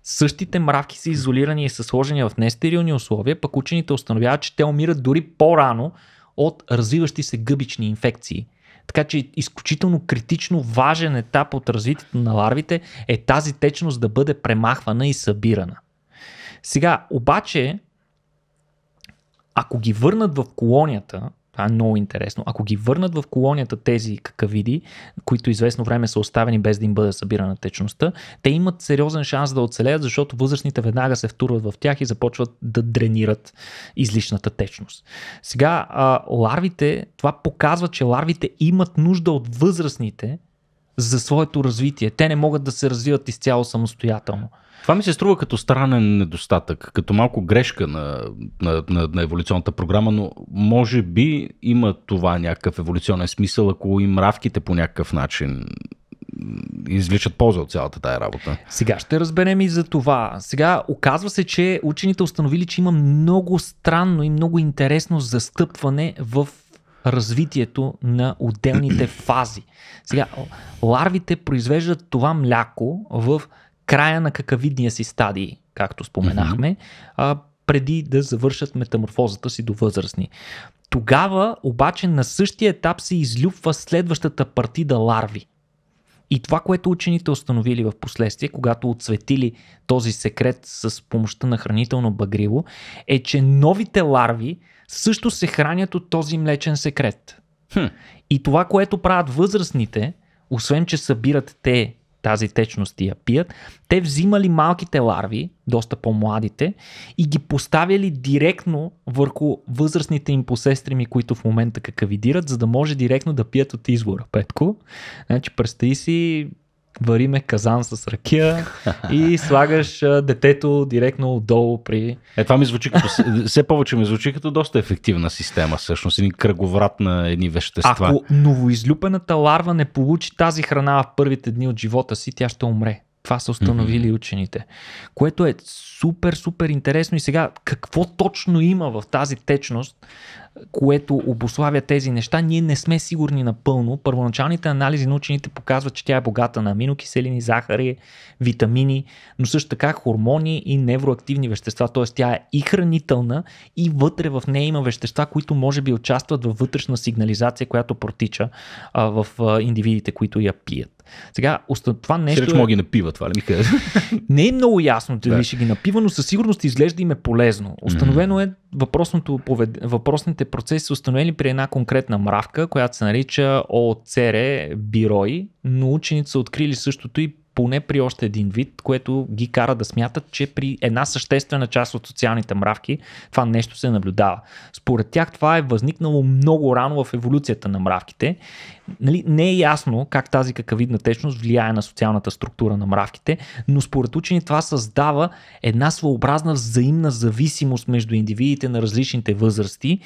същите мравки са изолирани и са сложени в нестерилни условия, пък учените установяват, че те умират дори по-рано от развиващи се гъбични инфекции. Така че изключително критично важен етап от развитието на ларвите е тази течност да бъде премахвана и събирана. Сега, обаче, ако ги върнат в колонията, това е много интересно. Ако ги върнат в колонията тези какавиди, които известно време са оставени без да им бъде събирана течността, те имат сериозен шанс да оцелеят, защото възрастните веднага се втурват в тях и започват да дренират излишната течност. Сега, а, ларвите, това показва, че ларвите имат нужда от възрастните, за своето развитие. Те не могат да се развиват изцяло самостоятелно. Това ми се струва като странен недостатък, като малко грешка на, на, на, на еволюционната програма, но може би има това някакъв еволюционен смисъл, ако и мравките по някакъв начин извличат полза от цялата тая работа. Сега ще разберем и за това. Сега оказва се, че учените установили, че има много странно и много интересно застъпване в развитието на отделните фази. Сега, ларвите произвеждат това мляко в края на какавидния си стадии, както споменахме, а, преди да завършат метаморфозата си до възрастни. Тогава обаче на същия етап се излюпва следващата партида ларви. И това, което учените установили в последствие, когато отцветили този секрет с помощта на хранително багрило, е, че новите ларви също се хранят от този млечен секрет. Хм. И това, което правят възрастните, освен че събират те тази течност и я пият, те взимали малките ларви, доста по-младите, и ги поставяли директно върху възрастните им посестрими, които в момента какавидират, за да може директно да пият от извора. Петко, значи представи си вариме казан с ракия и слагаш детето директно отдолу при... Е, това ми звучи като... Все повече ми звучи като доста ефективна система, всъщност. Един кръговрат на едни вещества. Ако новоизлюпената ларва не получи тази храна в първите дни от живота си, тя ще умре. Това са установили mm-hmm. учените. Което е супер, супер интересно. И сега какво точно има в тази течност, което обославя тези неща, ние не сме сигурни напълно. Първоначалните анализи на учените показват, че тя е богата на аминокиселини, захари, витамини, но също така хормони и невроактивни вещества. Т.е. тя е и хранителна, и вътре в нея има вещества, които може би участват във вътрешна сигнализация, която протича а, в а, индивидите, които я пият. Сега, това нещо... Ще мога ги напива, това ли ми кажа? Не е много ясно дали да. ще ги напива, но със сигурност изглежда им е полезно. Установено е въпросното повед... въпросните процеси са установени при една конкретна мравка, която се нарича ОЦР Бирой, но учените са открили същото и поне при още един вид, което ги кара да смятат, че при една съществена част от социалните мравки това нещо се наблюдава. Според тях това е възникнало много рано в еволюцията на мравките. Нали, не е ясно как тази какавидна течност влияе на социалната структура на мравките, но според учени това създава една своеобразна взаимна зависимост между индивидите на различните възрасти,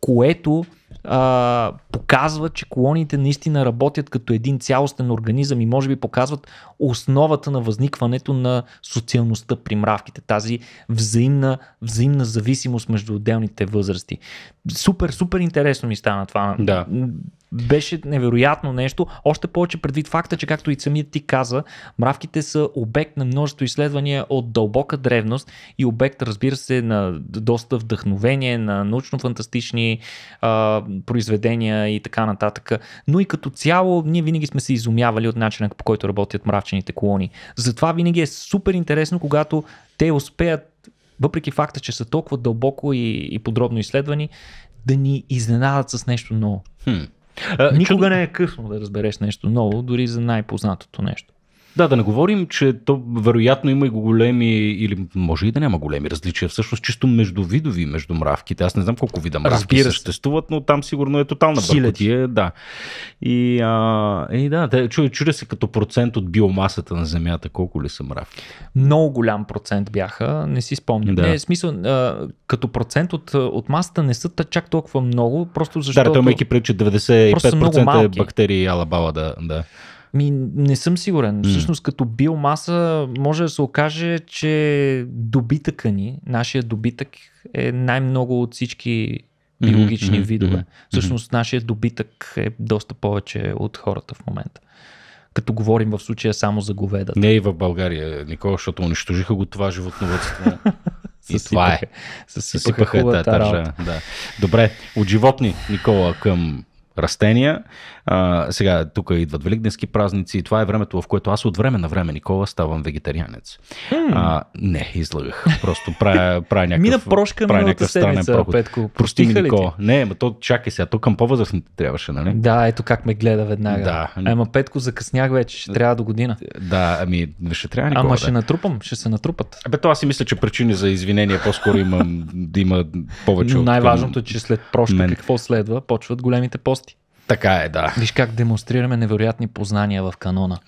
което а, показват, че колониите наистина работят като един цялостен организъм и може би показват основата на възникването на социалността при мравките, тази взаимна, взаимна зависимост между отделните възрасти супер, супер интересно ми стана това. Да. Беше невероятно нещо, още повече предвид факта, че както и самият ти каза, мравките са обект на множество изследвания от дълбока древност и обект, разбира се, на доста вдъхновение, на научно-фантастични а, произведения и така нататък. Но и като цяло, ние винаги сме се изумявали от начина по който работят мравчените колони. Затова винаги е супер интересно, когато те успеят въпреки факта, че са толкова дълбоко и, и подробно изследвани, да ни изненадат с нещо ново. Хм. А, Никога чу... не е късно да разбереш нещо ново, дори за най-познатото нещо. Да, да не говорим, че то вероятно има и големи, или може и да няма големи различия, всъщност чисто между видови, между мравките. Аз не знам колко вида мравки съществуват, но там сигурно е тотална бъркотия. Да. И, а, и да, те, чуя чудя се като процент от биомасата на Земята, колко ли са мравки? Много голям процент бяха, не си спомням. Да. Не, в смисъл, а, като процент от, от масата не са чак толкова много, просто защото... Да, той имайки пред, че 95% е бактерии и алабала, да. да. Ми, не съм сигурен. Mm. Всъщност, като биомаса, може да се окаже, че добитъка ни, нашия добитък е най-много от всички биологични mm-hmm, видове. Mm-hmm, Всъщност, нашия добитък е доста повече от хората в момента. Като говорим в случая само за говеда. Не и в България, Никола, защото унищожиха го това животновътство. И това е. Съсипаха тази Да. Добре, от животни, Никола, към растения. А, сега, тук идват великденски празници и това е времето, в което аз от време на време, Никола, ставам вегетарианец. Hmm. А, не, излагах. Просто правя, правя някакъв, Мина прошка правя някакъв странен проход. Петко, Прости ми, Никола. Не, ма то чакай сега, то към по-възрастните трябваше, нали? Да, ето как ме гледа веднага. Да. Ама Петко закъснях вече, ще трябва до година. Да, ами ще трябва Никола, Ама да. ще натрупам, ще се натрупат. Абе, то аз си мисля, че причини за извинение по-скоро имам да има повече. Най-важното е, че след прошка мен. какво следва, почват големите пости. Така е, да. Виж как демонстрираме невероятни познания в канона.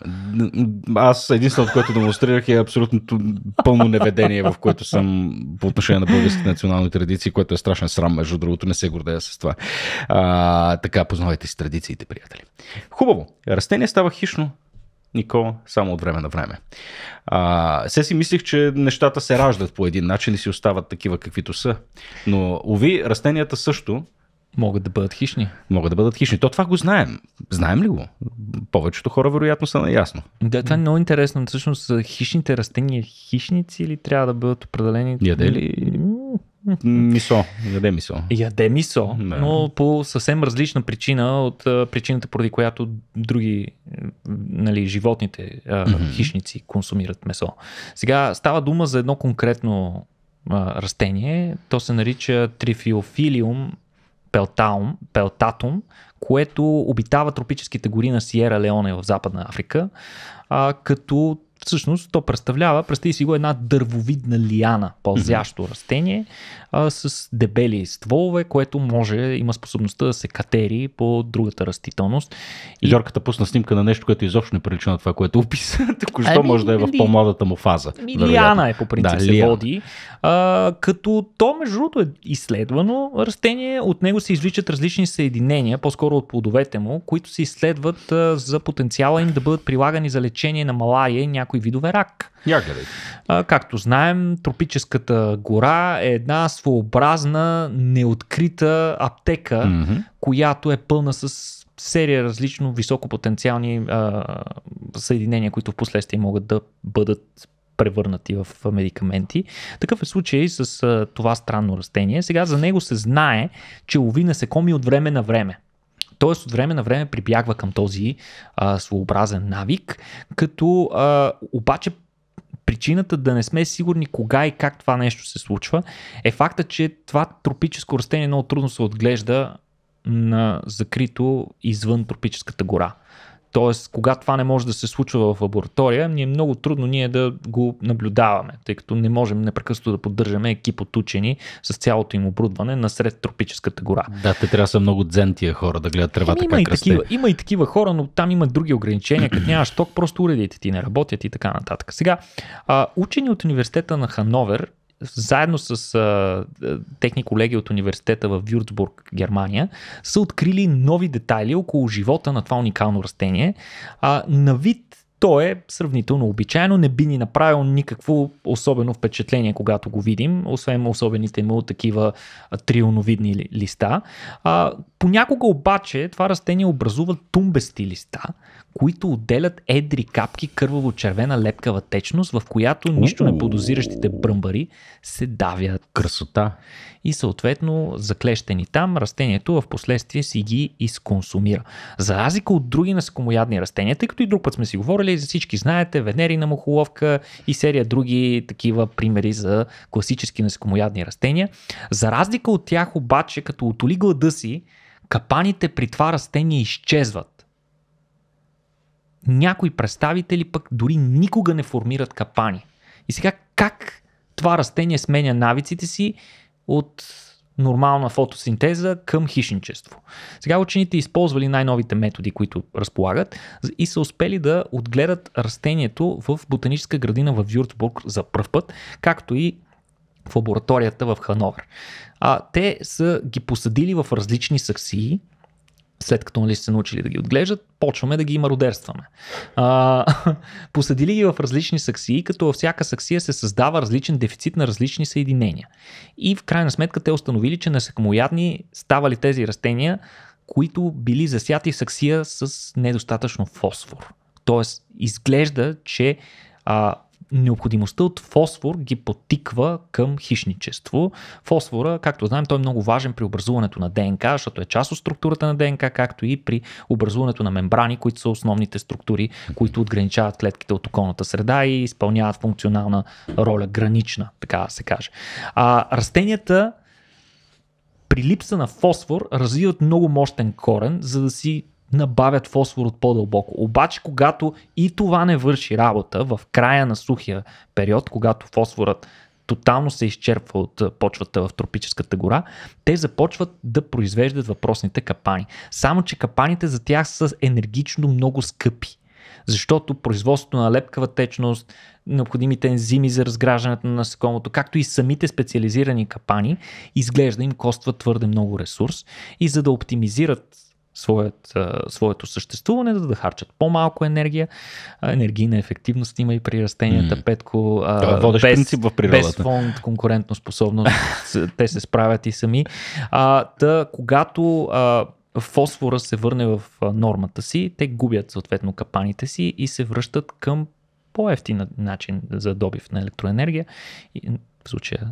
Аз единственото, което демонстрирах е абсолютното пълно неведение, в което съм по отношение на българските национални традиции, което е страшен срам, между другото, не се гордея с това. А, така, познавайте си традициите, приятели. Хубаво. Растение става хищно, Никола, само от време на време. А, се си мислих, че нещата се раждат по един начин и си остават такива каквито са. Но, уви, растенията също могат да бъдат хищни. Могат да бъдат хищни. То това го знаем. Знаем ли го? Повечето хора вероятно са наясно. Да, това е много интересно. Всъщност, хищните растения хищници или трябва да бъдат определени? Яде ли? Мисо. Яде мисо. Яде мисо, да. но по съвсем различна причина от причината, поради която други нали, животните, mm-hmm. хищници консумират месо. Сега става дума за едно конкретно растение. То се нарича трифиофилиум пелтаум, пелтатум, което обитава тропическите гори на Сиера Леоне в Западна Африка, а, като всъщност то представлява, представи си го една дървовидна лиана, пълзящо mm-hmm. растение а, с дебели стволове, което може, има способността да се катери по другата растителност. И... Йорката пусна снимка на нещо, което изобщо не прилича на това, което описа. Току-що ами, може да е в по-младата му фаза. Ми, лиана е по принцип да, се лиана. води. А, като то, между другото, е изследвано растение, от него се извличат различни съединения, по-скоро от плодовете му, които се изследват а, за потенциала им да бъдат прилагани за лечение на малария и някои видове рак. Я гледай. Както знаем, тропическата гора е една своеобразна, неоткрита аптека, mm-hmm. която е пълна с серия различно високопотенциални а, съединения, които в последствие могат да бъдат превърнати в медикаменти. Такъв е случай с а, това странно растение. Сега за него се знае, че лови насекоми от време на време. Тоест от време на време прибягва към този а, своеобразен навик, като а, обаче причината да не сме сигурни кога и как това нещо се случва е факта, че това тропическо растение много трудно се отглежда на закрито извън тропическата гора. Тоест, кога това не може да се случва в лаборатория, ни е много трудно ние да го наблюдаваме, тъй като не можем непрекъснато да поддържаме екип от учени с цялото им обрудване насред тропическата гора. Да, те трябва да са много дзен тия хора да гледат тревата ами има как и такива, Има и такива хора, но там има други ограничения. Като нямаш ток, просто уредите ти не работят и така нататък. Сега, а, учени от университета на Хановер заедно с а, е, техни колеги от университета в Вюрцбург, Германия, са открили нови детайли около живота на това уникално растение. А, на вид то е сравнително обичайно, не би ни направил никакво особено впечатление, когато го видим, освен особените му такива трионовидни листа. А, понякога обаче това растение образува тумбести листа, които отделят едри капки кърваво-червена лепкава течност, в която нищо не подозиращите бръмбари се давят. Красота! И съответно, заклещени там, растението в последствие си ги изконсумира. За разлика от други насекомоядни растения, тъй като и друг път сме си говорили, за всички знаете, венерина мухоловка и серия други такива примери за класически насекомоядни растения. За разлика от тях обаче, като отоли глада си, капаните при това растение изчезват някои представители пък дори никога не формират капани. И сега как това растение сменя навиците си от нормална фотосинтеза към хищничество. Сега учените използвали най-новите методи, които разполагат и са успели да отгледат растението в ботаническа градина в Вюртбург за пръв път, както и в лабораторията в Хановер. А, те са ги посадили в различни саксии, след като нали, се научили да ги отглеждат, почваме да ги мародерстваме. А, посадили ги в различни саксии, като във всяка саксия се създава различен дефицит на различни съединения. И в крайна сметка те установили, че насекомоядни ставали тези растения, които били засяти в саксия с недостатъчно фосфор. Тоест, изглежда, че а, необходимостта от фосфор ги потиква към хищничество. Фосфора, както знаем, той е много важен при образуването на ДНК, защото е част от структурата на ДНК, както и при образуването на мембрани, които са основните структури, които отграничават клетките от околната среда и изпълняват функционална роля, гранична, така да се каже. А, растенията при липса на фосфор развиват много мощен корен, за да си набавят фосфор от по-дълбоко. Обаче, когато и това не върши работа в края на сухия период, когато фосфорът тотално се изчерпва от почвата в тропическата гора, те започват да произвеждат въпросните капани. Само, че капаните за тях са енергично много скъпи. Защото производството на лепкава течност, необходимите ензими за разграждането на насекомото, както и самите специализирани капани, изглежда им коства твърде много ресурс и за да оптимизират своят, своето съществуване, за да харчат по-малко енергия. Енергийна ефективност има и при растенията, mm. петко. Да, водещ без, принцип в природата. Без фонд, конкурентно способност, те се справят и сами. А, да, когато а, фосфора се върне в нормата си, те губят съответно капаните си и се връщат към по-ефтин начин за добив на електроенергия. И в случая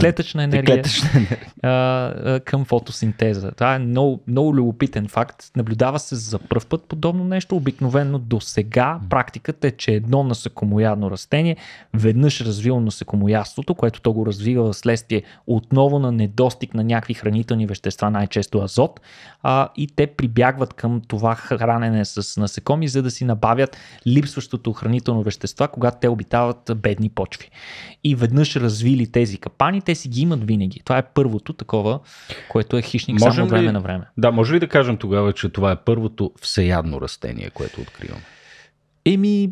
клетъчна енергия, клетъчна енергия. А, а, към фотосинтеза. Това е много, много любопитен факт. Наблюдава се за първ път подобно нещо. Обикновено до сега практиката е, че едно насекомоядно растение веднъж развило насекомоядството, което то го развива вследствие отново на недостиг на някакви хранителни вещества, най-често азот, а, и те прибягват към това хранене с насекоми, за да си набавят липсващото хранително вещество, когато те обитават бедни почви. И веднъж развили тези капацитети, капани, те си ги имат винаги. Това е първото такова, което е хищник можем само време ли, на време. Да, може ли да кажем тогава, че това е първото всеядно растение, което откриваме? Еми,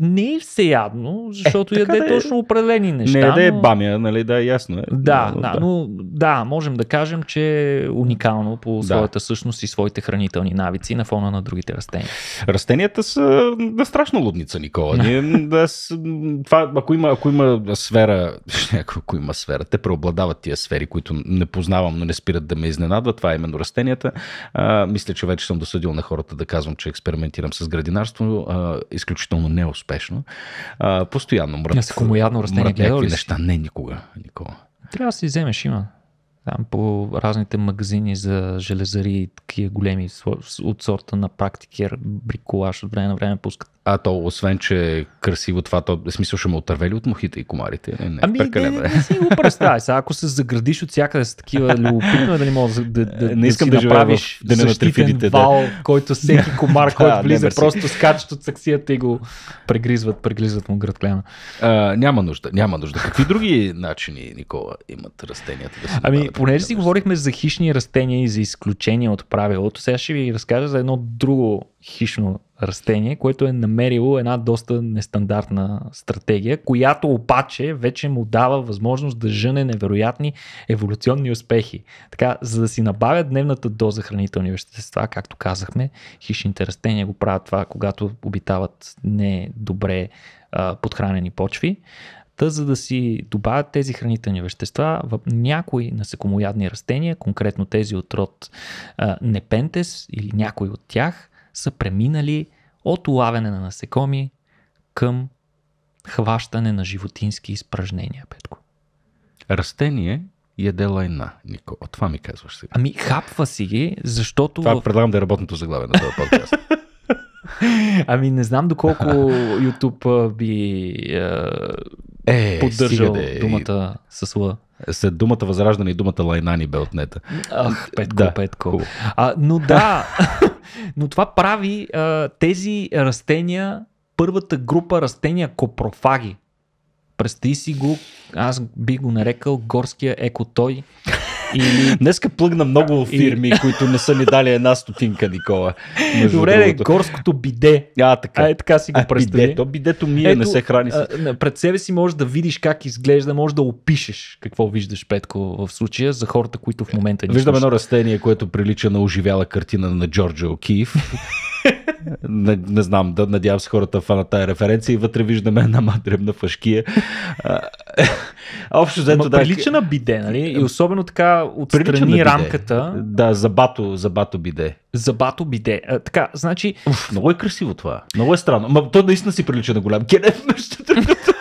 не е все ядно, е, защото е, яде да е, точно определени неща. Не е но... бамя, нали, да, ясно е. Да, но, да, да, но да, можем да кажем, че е уникално по да. своята същност и своите хранителни навици на фона на другите растения. Растенията са да, е, страшно лудница, Никола. Ние, да, това, ако, има, ако има сфера, ако има сфера, те преобладават тия сфери, които не познавам, но не спират да ме изненадват, това е именно растенията. А, мисля, че вече съм досъдил на хората да казвам, че експериментирам с градинарство. А, изключително изключително неуспешно. А, постоянно мрът. Аз ядно растение гледал ли неща? Не, никога. никога. Трябва да си вземеш, има. Там по разните магазини за железари, такива големи от сорта на практикер, бриколаж, от време на време пускат а то, освен, че е красиво това, то в смисъл ще му отървели от мухите и комарите. Не, не, ами, не, не, не, си го представя. Сега, ако се заградиш от всякъде с такива любопитно, да не мога да, да, е, да, не искам да, да правиш да защитен да. вал, който всеки комар, който влиза, просто скачат от саксията и го прегризват, прегризват му градкляна. А, няма нужда, няма нужда. Какви други начини, Никола, имат растенията да се Ами, понеже си говорихме за хищни растения и за изключения от правилото, сега ще ви разкажа за едно друго хищно растение, което е намерило една доста нестандартна стратегия, която обаче вече му дава възможност да жъне невероятни еволюционни успехи. Така, за да си набавя дневната доза хранителни вещества, както казахме, хищните растения го правят това, когато обитават недобре а, подхранени почви. Та, за да си добавят тези хранителни вещества, в някои насекомоядни растения, конкретно тези от род а, Непентес или някои от тях, са преминали от улавяне на насекоми към хващане на животински изпражнения, Петко. Растение яде лайна, Нико. От това ми казваш сега. Ами хапва си ги, защото... Това в... предлагам да е работното заглавие на този подкаст. ами не знам доколко YouTube би е, поддържал де, думата с Л. След думата възраждане и думата лайнани бе отнета. Ах, Петко, да, Петко. А, но да, но това прави а, тези растения, първата група растения копрофаги. Представи си го, аз би го нарекал горския екотой. И... Днеска плъгна много фирми, и... които не са ни дали една стотинка, Никола. Добре, е горското биде. А, така. Ай, е, така си го а, представи. Биде, то бидето ми Ето, не се храни. С... А, пред себе си можеш да видиш как изглежда, можеш да опишеш какво виждаш, Петко, в случая за хората, които в момента ни Виждам едно растение, което прилича на оживяла картина на Джорджа Окиев не, не знам, да надявам се хората фана тая референция и вътре виждаме една мадребна фашкия. Общо взето да. Прилича на биде, нали? И особено така отстрани рамката. Да, за бато биде. За бато биде. А, така, значи... Уф, много е красиво това. Много е странно. Ма то наистина си прилича на голям кенеф, между другото.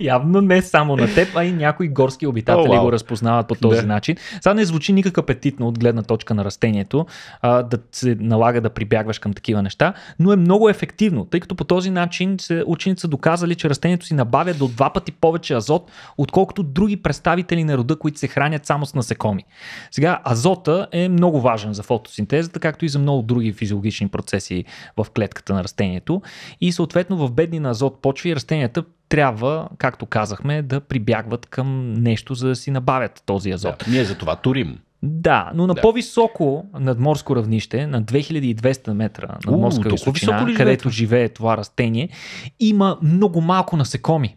Явно не само на теб, а и някои горски обитатели oh, wow. го разпознават по този да. начин. Сега не звучи никак апетитно от гледна точка на растението а, да се налага да прибягваш към такива неща, но е много ефективно, тъй като по този начин се, ученици са доказали, че растението си набавя до два пъти повече азот, отколкото други представители на рода, които се хранят само с насекоми. Сега азота е много важен за фотосинтезата, както и за много други физиологични процеси в клетката на растението. И съответно в бедни на азот почви растенията трябва, както казахме, да прибягват към нещо, за да си набавят този азот. Да, ние за това турим. Да, но на да. по-високо надморско равнище, на 2200 метра надморска У, височина, където живее това растение, има много малко насекоми.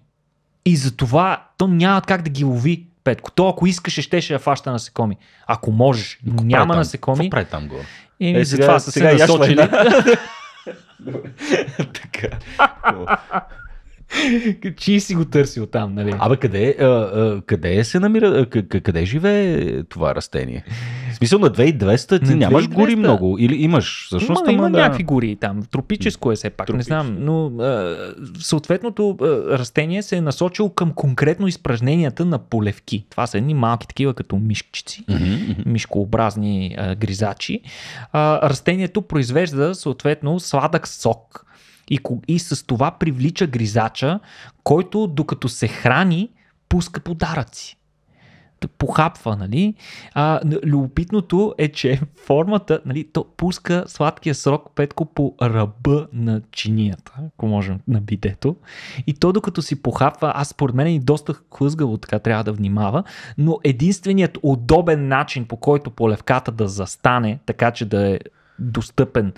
И затова то няма как да ги лови. Петко, то ако искаше, щеше да фаща насекоми. Ако можеш, но няма там? насекоми. Какво прави там го? Еми, е, затова сега, са се насочили. Нали? така. Чи си го търсил там, нали? Абе, къде, а, а, къде се намира, а, къде живее това растение? В смисъл на 2200 ти на 2200. нямаш гори много или имаш? Всъщност, има, има да... някакви гори там, тропическо е все пак, Тропич. не знам, но а, съответното а, растение се е насочило към конкретно изпражненията на полевки. Това са едни малки такива като мишчици, mm-hmm. мишкообразни а, гризачи. А, растението произвежда съответно сладък сок и, и с това привлича гризача, който докато се храни, пуска подаръци похапва, нали? А, любопитното е, че формата, нали, то пуска сладкия срок петко по ръба на чинията, ако можем, на бидето. И то докато си похапва, аз според мен и доста хлъзгаво, така трябва да внимава, но единственият удобен начин, по който полевката да застане, така че да е достъпен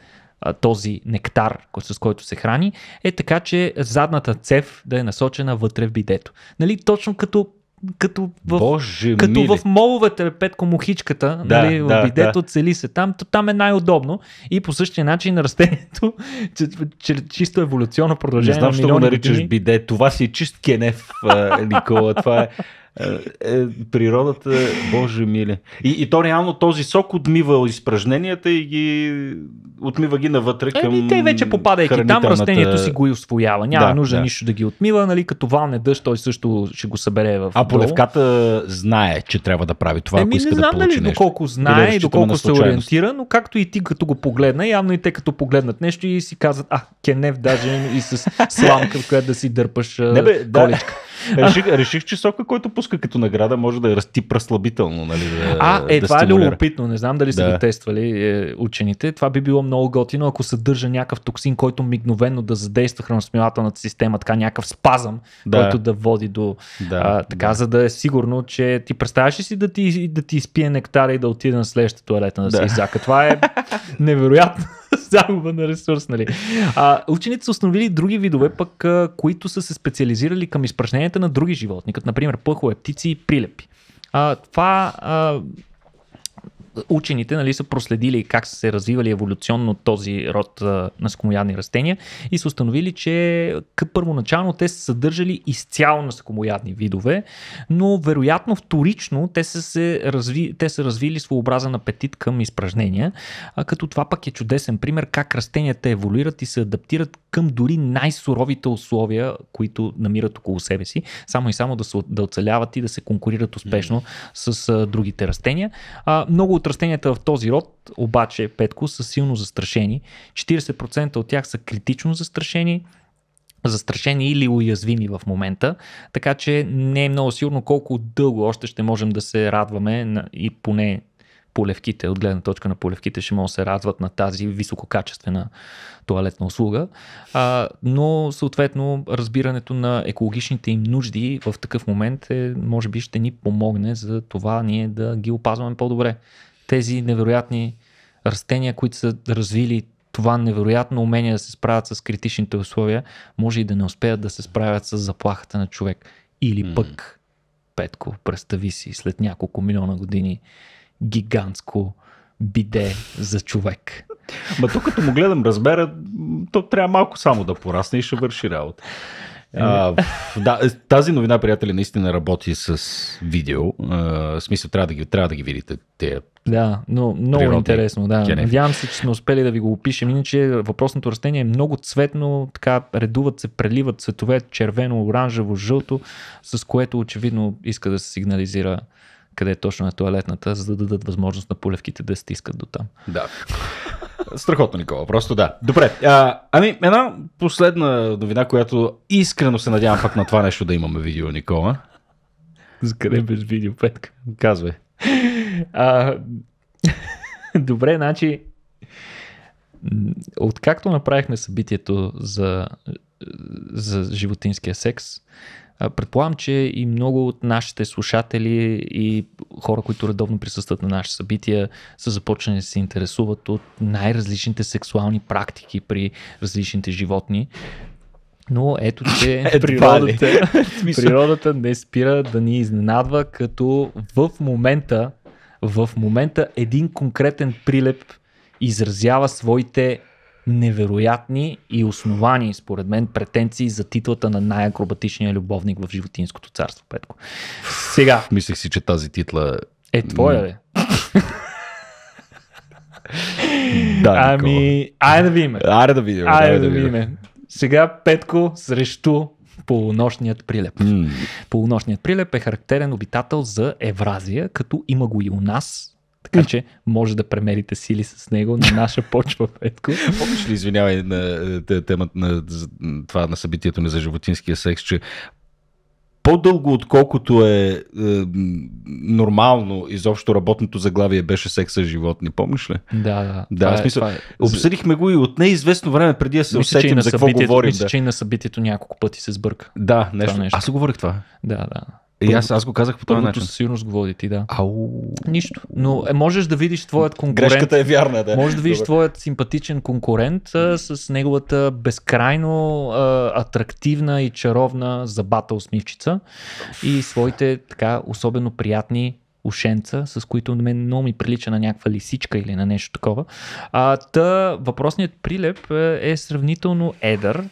този нектар, с който се храни, е така, че задната цев да е насочена вътре в бидето. Нали, точно като като в, Боже като в моловете, петко мухичката, да, нали, да, в бидето, да. цели се там, то там е най-удобно. И по същия начин растението, че, че, чисто еволюционно продължение Не знам, на го наричаш години. биде. Това си чист кенев, Никола. Това е е, е, природата, боже миле. И, и то реално този сок отмива изпражненията и ги отмива ги навътре към Еми, те вече попадайки там, растението си го и освоява. Няма да, нужда да. нищо да ги отмива, нали, като валне дъжд, той също ще го събере в А полевката знае, че трябва да прави това, е, ако иска не знам да дали доколко знае и доколко се ориентира, но както и ти като го погледна, явно и те като погледнат нещо и си казват, а, кенев даже и с сламка, в която да си дърпаш не, бе, Реших, реших, че сока, който отпуска като награда може да е разтипра преслабително, Нали, да, а, е, да това е стимулира. е любопитно. Не знам дали да. са го тествали е, учените. Това би било много готино, ако съдържа някакъв токсин, който мигновено да задейства храносмилателната система, така някакъв спазъм, да. който да води до... Да, а, така, да. за да е сигурно, че ти представяш ли си да ти, да ти изпие нектара и да отиде на следващата туалета да, да. изяка. Това е невероятно загуба на ресурс. Нали? А, учените са установили други видове, пък, а, които са се специализирали към изпражненията на други животни, като например пъхове клептици и прилепи. А, това а, учените нали, са проследили как са се развивали еволюционно този род а, на скомоядни растения и са установили, че първоначално те са съдържали изцяло на скомоядни видове, но вероятно вторично те са, се разви, те са развили своеобразен апетит към изпражнения, а като това пък е чудесен пример как растенията еволюират и се адаптират към дори най-суровите условия, които намират около себе си, само и само да, се, да оцеляват и да се конкурират успешно с а, другите растения. А, много от растенията в този род, обаче, Петко, са силно застрашени. 40% от тях са критично застрашени, застрашени или уязвими в момента, така че не е много сигурно колко дълго още ще можем да се радваме на, и поне полевките, от гледна точка на полевките ще могат да се радват на тази висококачествена туалетна услуга, а, но съответно разбирането на екологичните им нужди в такъв момент е, може би ще ни помогне за това ние да ги опазваме по-добре тези невероятни растения, които са развили това невероятно умение да се справят с критичните условия, може и да не успеят да се справят с заплахата на човек. Или пък, mm. Петко, представи си, след няколко милиона години гигантско биде за човек. Ма тук като му гледам, разбера, то трябва малко само да порасне и ще върши работа. А, да, е, тази новина, приятели, наистина работи с видео. А, в смисъл, трябва да ги, трябва да ги видите. Те, да, но много интересно. Да. Надявам се, че сме успели да ви го опишем. Иначе въпросното растение е много цветно, така редуват се, преливат цветове, червено, оранжево, жълто, с което очевидно иска да се сигнализира къде точно е туалетната, за да дадат възможност на полевките да стискат до там. Да. Страхотно, Никола, просто да. Добре, а, ами една последна новина, която искрено се надявам пак на това нещо да имаме видео, Никола. За къде без видео, Петка? Казвай. А, добре, значи, откакто направихме събитието за, за животинския секс, Предполагам, че и много от нашите слушатели и хора, които редовно присъстват на наши събития, са започнали да се интересуват от най-различните сексуални практики при различните животни. Но ето, че е, природата, природата не спира да ни изненадва, като в момента, в момента един конкретен прилеп изразява своите невероятни и основани, според мен, претенции за титлата на най-акробатичния любовник в животинското царство, Петко. Сега. Мислех си, че тази титла е твоя, бе. да, ами, айде да видим. Айде да видим. Айде да видим. Сега Петко срещу полунощният прилеп. Mm. Полунощният прилеп е характерен обитател за Евразия, като има го и у нас, така че може да премерите сили с него на наша почва, Петко. Помниш ли, извинявай, на е, темата на това на събитието ни за животинския секс, че по-дълго, отколкото е, е нормално, изобщо работното заглавие беше секса с животни, помниш ли? Да, да. да е, смисъл, е. Обсъдихме го и от неизвестно време, преди да се мисля, усетим за какво говорим. Мисля, да. че и на събитието няколко пъти се сбърка. Да, нещо. нещо. Аз говорих това. Да, да. И аз, аз го казах по този начин. Със сигурност го води ти, да. Ау. Нищо. Но е, можеш да видиш твоят конкурент. Грешката е вярна, да. Можеш да видиш Добре. твоят симпатичен конкурент а, с неговата безкрайно а, атрактивна и чаровна забата усмивчица и своите така особено приятни ушенца, с които на мен много ми прилича на някаква лисичка или на нещо такова. А, та въпросният прилеп е, е сравнително едър,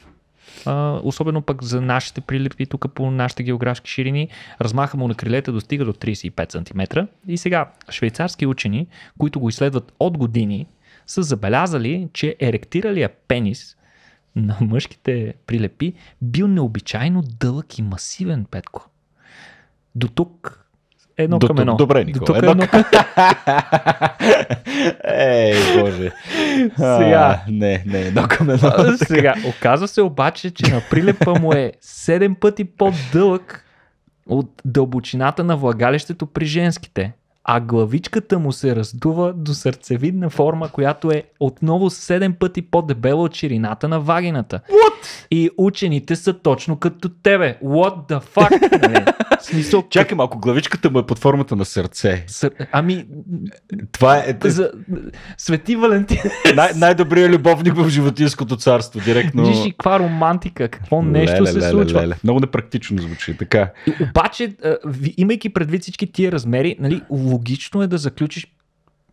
а, особено пък за нашите прилипи тук по нашите географски ширини, размаха му на крилете достига до 35 см. И сега швейцарски учени, които го изследват от години, са забелязали, че еректиралия пенис на мъжките прилепи бил необичайно дълъг и масивен, Петко. До тук Едно До, към едно. Добре, Никола. До тук едно... Към... Ей, боже. Сега. А, не, не, едно към едно. Сега, оказва се обаче, че на прилепа му е 7 пъти по-дълъг от дълбочината на влагалището при женските а главичката му се раздува до сърцевидна форма, която е отново 7 пъти по-дебела от ширината на вагината. What? И учените са точно като тебе. What the fuck? Нали? Смисъл, Чакай малко, главичката му е под формата на сърце. Сър... Ами... Това е-, е... За... Свети Валентин. Най- най-добрият любовник в животинското царство, директно. Виж и каква романтика, какво нещо леле, се леле, случва. Леле. Много непрактично звучи, така. И, обаче, имайки предвид всички тия размери, нали, логично е да заключиш,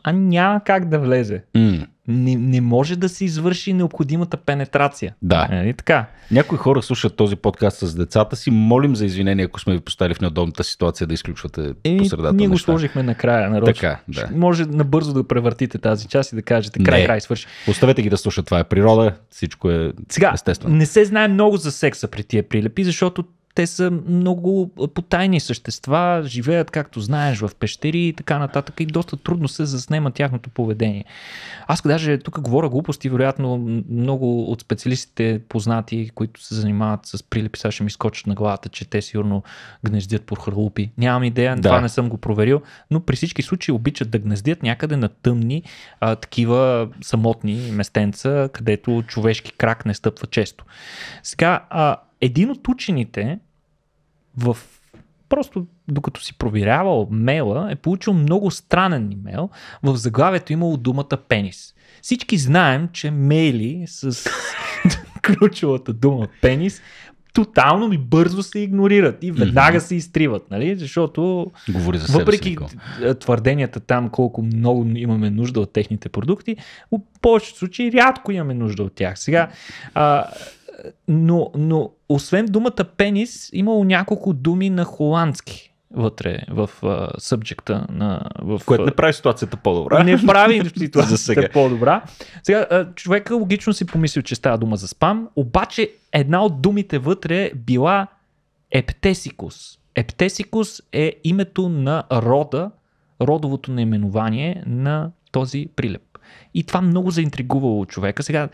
а няма как да влезе. Mm. Не, не може да се извърши необходимата пенетрация. Да. Е, нали така? Някои хора слушат този подкаст с децата си. Молим за извинение, ако сме ви поставили в неудобната ситуация да изключвате е, посредата. Ние го неща. сложихме накрая, нарочно. Така, да. Може набързо да превъртите тази част и да кажете край, не. край, свърши. Оставете ги да слушат. Това е природа. Всичко е Сега, естествено. Не се знае много за секса при тия прилепи, защото те са много потайни същества, живеят, както знаеш, в пещери и така нататък и доста трудно се заснема тяхното поведение. Аз даже тук говоря глупости, вероятно много от специалистите познати, които се занимават с прилепи, сега ще ми скочат на главата, че те сигурно гнездят по харлупи. Нямам идея, да. това не съм го проверил, но при всички случаи обичат да гнездят някъде на тъмни а, такива самотни местенца, където човешки крак не стъпва често. Сега, а, един от учените в просто докато си проверявал мейла, е получил много странен имейл. В заглавието е имало думата пенис. Всички знаем, че мейли с ключовата дума пенис тотално и бързо се игнорират и веднага се изтриват, нали? Защото Говори за въпреки себе си, твърденията там колко много имаме нужда от техните продукти, в повечето случаи рядко имаме нужда от тях. Сега, а, но, но освен думата пенис, имало няколко думи на холандски вътре в а, събджекта. На, в, Което не прави ситуацията по-добра. Не прави ситуацията за е сега. по-добра. Сега, човека логично си помислил, че става дума за спам, обаче една от думите вътре е била ептесикус. Ептесикус е името на рода, родовото наименование на този прилеп. И това много заинтригувало човека. Сега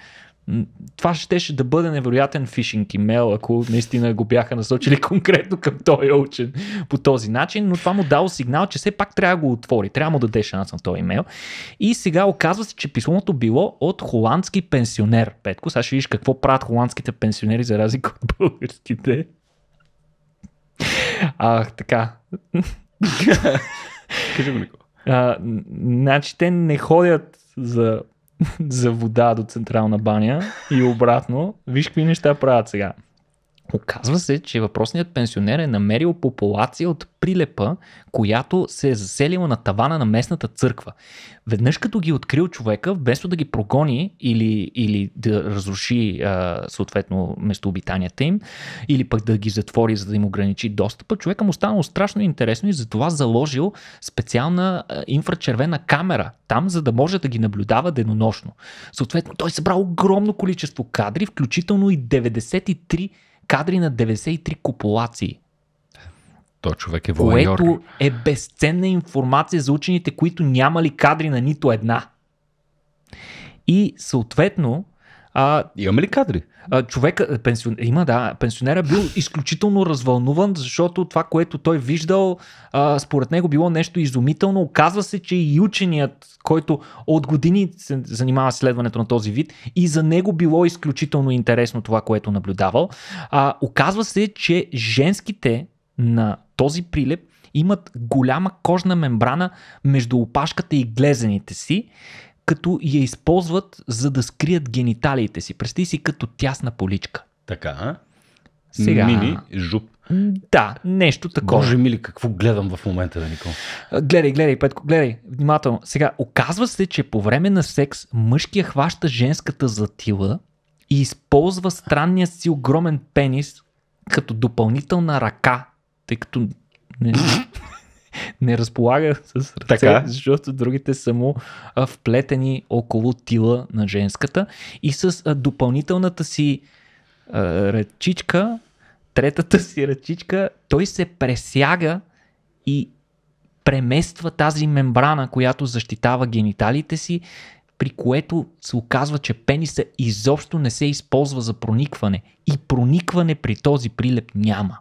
това щеше да бъде невероятен фишинг имейл, ако наистина го бяха насочили конкретно към този учен по този начин, но това му дало сигнал, че все пак трябва да го отвори, трябва му даде шанс на този имейл. И сега оказва се, че писмото било от холандски пенсионер. Петко, сега ще видиш какво правят холандските пенсионери за разлика от българските. Ах, така. Кажи го, значи те не ходят за за вода до Централна баня и обратно. Виж какви неща правят сега. Оказва се, че въпросният пенсионер е намерил популация от прилепа, която се е заселила на тавана на местната църква. Веднъж като ги е открил човека, вместо да ги прогони или, или да разруши а, съответно местообитанията им, или пък да ги затвори, за да им ограничи достъпа, човека му станало страшно интересно и затова заложил специална инфрачервена камера там, за да може да ги наблюдава денонощно. Съответно, той е събрал огромно количество кадри, включително и 93 кадри на 93 копулации. То човек е военьор. Което е безценна информация за учените, които нямали кадри на нито една. И съответно, а, имаме ли кадри? А, човек, пенсион... има, да, пенсионера бил изключително развълнуван, защото това, което той виждал, а, според него било нещо изумително. Оказва се, че и ученият, който от години се занимава следването на този вид, и за него било изключително интересно това, което наблюдавал. А, оказва се, че женските на този прилеп имат голяма кожна мембрана между опашката и глезените си, като я използват за да скрият гениталиите си. Представи си като тясна поличка. Така. Сега... Мини жуп. Да, нещо такова. Боже мили, какво гледам в момента, да Никол? Гледай, гледай, Петко, гледай, внимателно. Сега, оказва се, че по време на секс мъжкия хваща женската затила и използва странния си огромен пенис като допълнителна ръка, тъй като... не разполага с ръце, така. защото другите са му вплетени около тила на женската и с допълнителната си ръчичка, третата си ръчичка, той се пресяга и премества тази мембрана, която защитава гениталите си, при което се оказва, че пениса изобщо не се използва за проникване. И проникване при този прилеп няма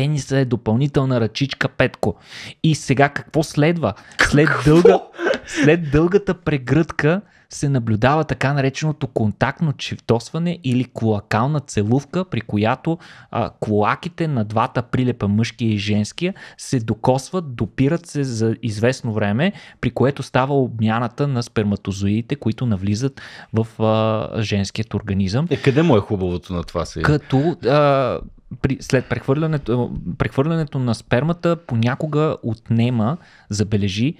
пениса е допълнителна ръчичка Петко. И сега какво следва? След, какво? Дълга, след дългата прегръдка се наблюдава така нареченото контактно чифтосване или колакална целувка, при която а, колаките на двата прилепа, мъжкия и женския, се докосват, допират се за известно време, при което става обмяната на сперматозоидите, които навлизат в а, женският организъм. Е, къде му е хубавото на това се? Като а, при, след прехвърлянето, прехвърлянето на спермата понякога отнема, забележи,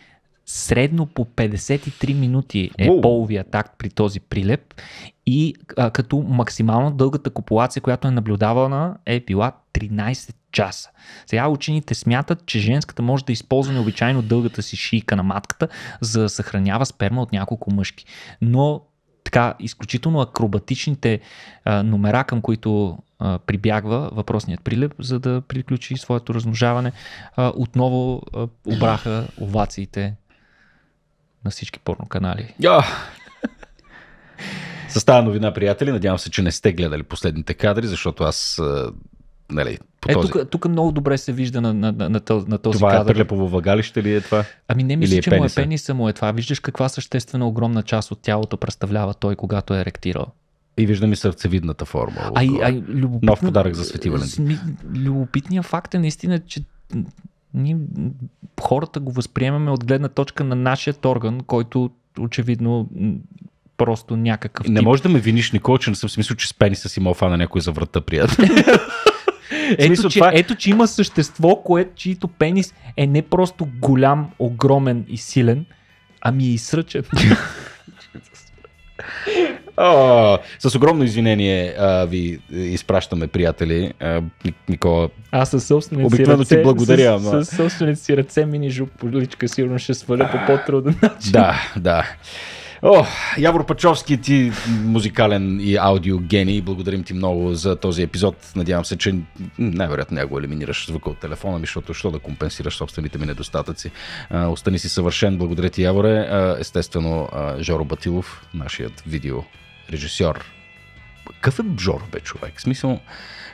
средно по 53 минути е Уу. половия такт при този прилеп и а, като максимално дългата копулация, която е наблюдавана, е била 13 часа. Сега учените смятат, че женската може да използва необичайно дългата си шийка на матката, за да съхранява сперма от няколко мъжки. Но така изключително акробатичните а, номера, към които прибягва въпросният прилеп, за да приключи своето размножаване. отново обраха овациите на всички порноканали. Yeah. С тази новина, приятели, надявам се, че не сте гледали последните кадри, защото аз нали, по е, този... тук, тук много добре се вижда на, на, на, на този това е кадър. Това е прилепово въгалище ли е това? Ами не мисля, е че му е пениса му е това. Виждаш каква съществена огромна част от тялото представлява той, когато е ректирал. И виждаме сърцевидната форма. А, от... а, любопитна... Нов подарък за Свети Валентин. Любопитният факт е наистина, че ние хората го възприемаме от гледна точка на нашия орган, който очевидно просто някакъв. Не може да ме виниш, Никол, че не съм смисъл, че с пениса си мога на някой за врата, приятел. ето, смисъл, че, това... Е- ето, че има същество, което, чието пенис е не просто голям, огромен и силен, ами е и сръчен. О, с огромно извинение а, ви е, изпращаме, приятели. А, Никола. Аз със собствените Обикновено ти благодаря. С, с собствените си ръце мини жуп поличка сигурно ще сваля по по-труден начин. Да, да. О, Явор Пачовски, ти музикален и аудио гений. Благодарим ти много за този епизод. Надявам се, че най-вероятно няма го елиминираш звука от телефона ми, защото що да компенсираш собствените ми недостатъци. А, остани си съвършен. Благодаря ти, Яворе. А, естествено, а, Жоро Батилов, нашият видео режисьор. Какъв е Жор, бе, човек? В смисъл,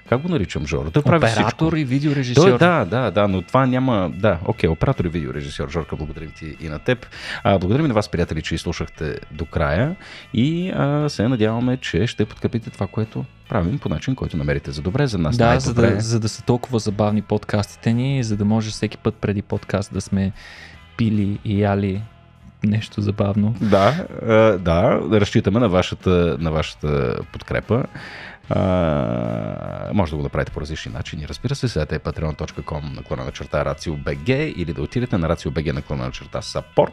как го наричам Жор? Той прави Оператор всичко. и видеорежисьор. Той, да, да, да, но това няма... Да, окей, оператор и видеорежисьор. Жорка, благодарим ти и на теб. А, благодарим на вас, приятели, че изслушахте до края и а, се надяваме, че ще подкрепите това, което правим по начин, който намерите за добре, за нас. Да, най-добре. за да, за да са толкова забавни подкастите ни, за да може всеки път преди подкаст да сме пили и яли нещо забавно. Да, е, да, разчитаме на вашата, на вашата подкрепа. А, може да го направите по различни начини. Разбира се, сега е patreon.com наклона на черта RACIO.BG или да отидете на RACIO.BG наклона на черта support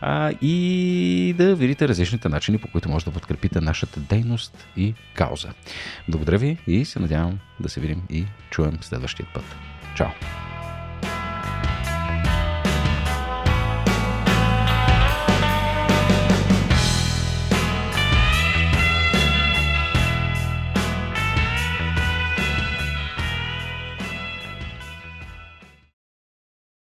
а, и да видите различните начини, по които може да подкрепите нашата дейност и кауза. Благодаря ви и се надявам да се видим и чуем следващия път. Чао!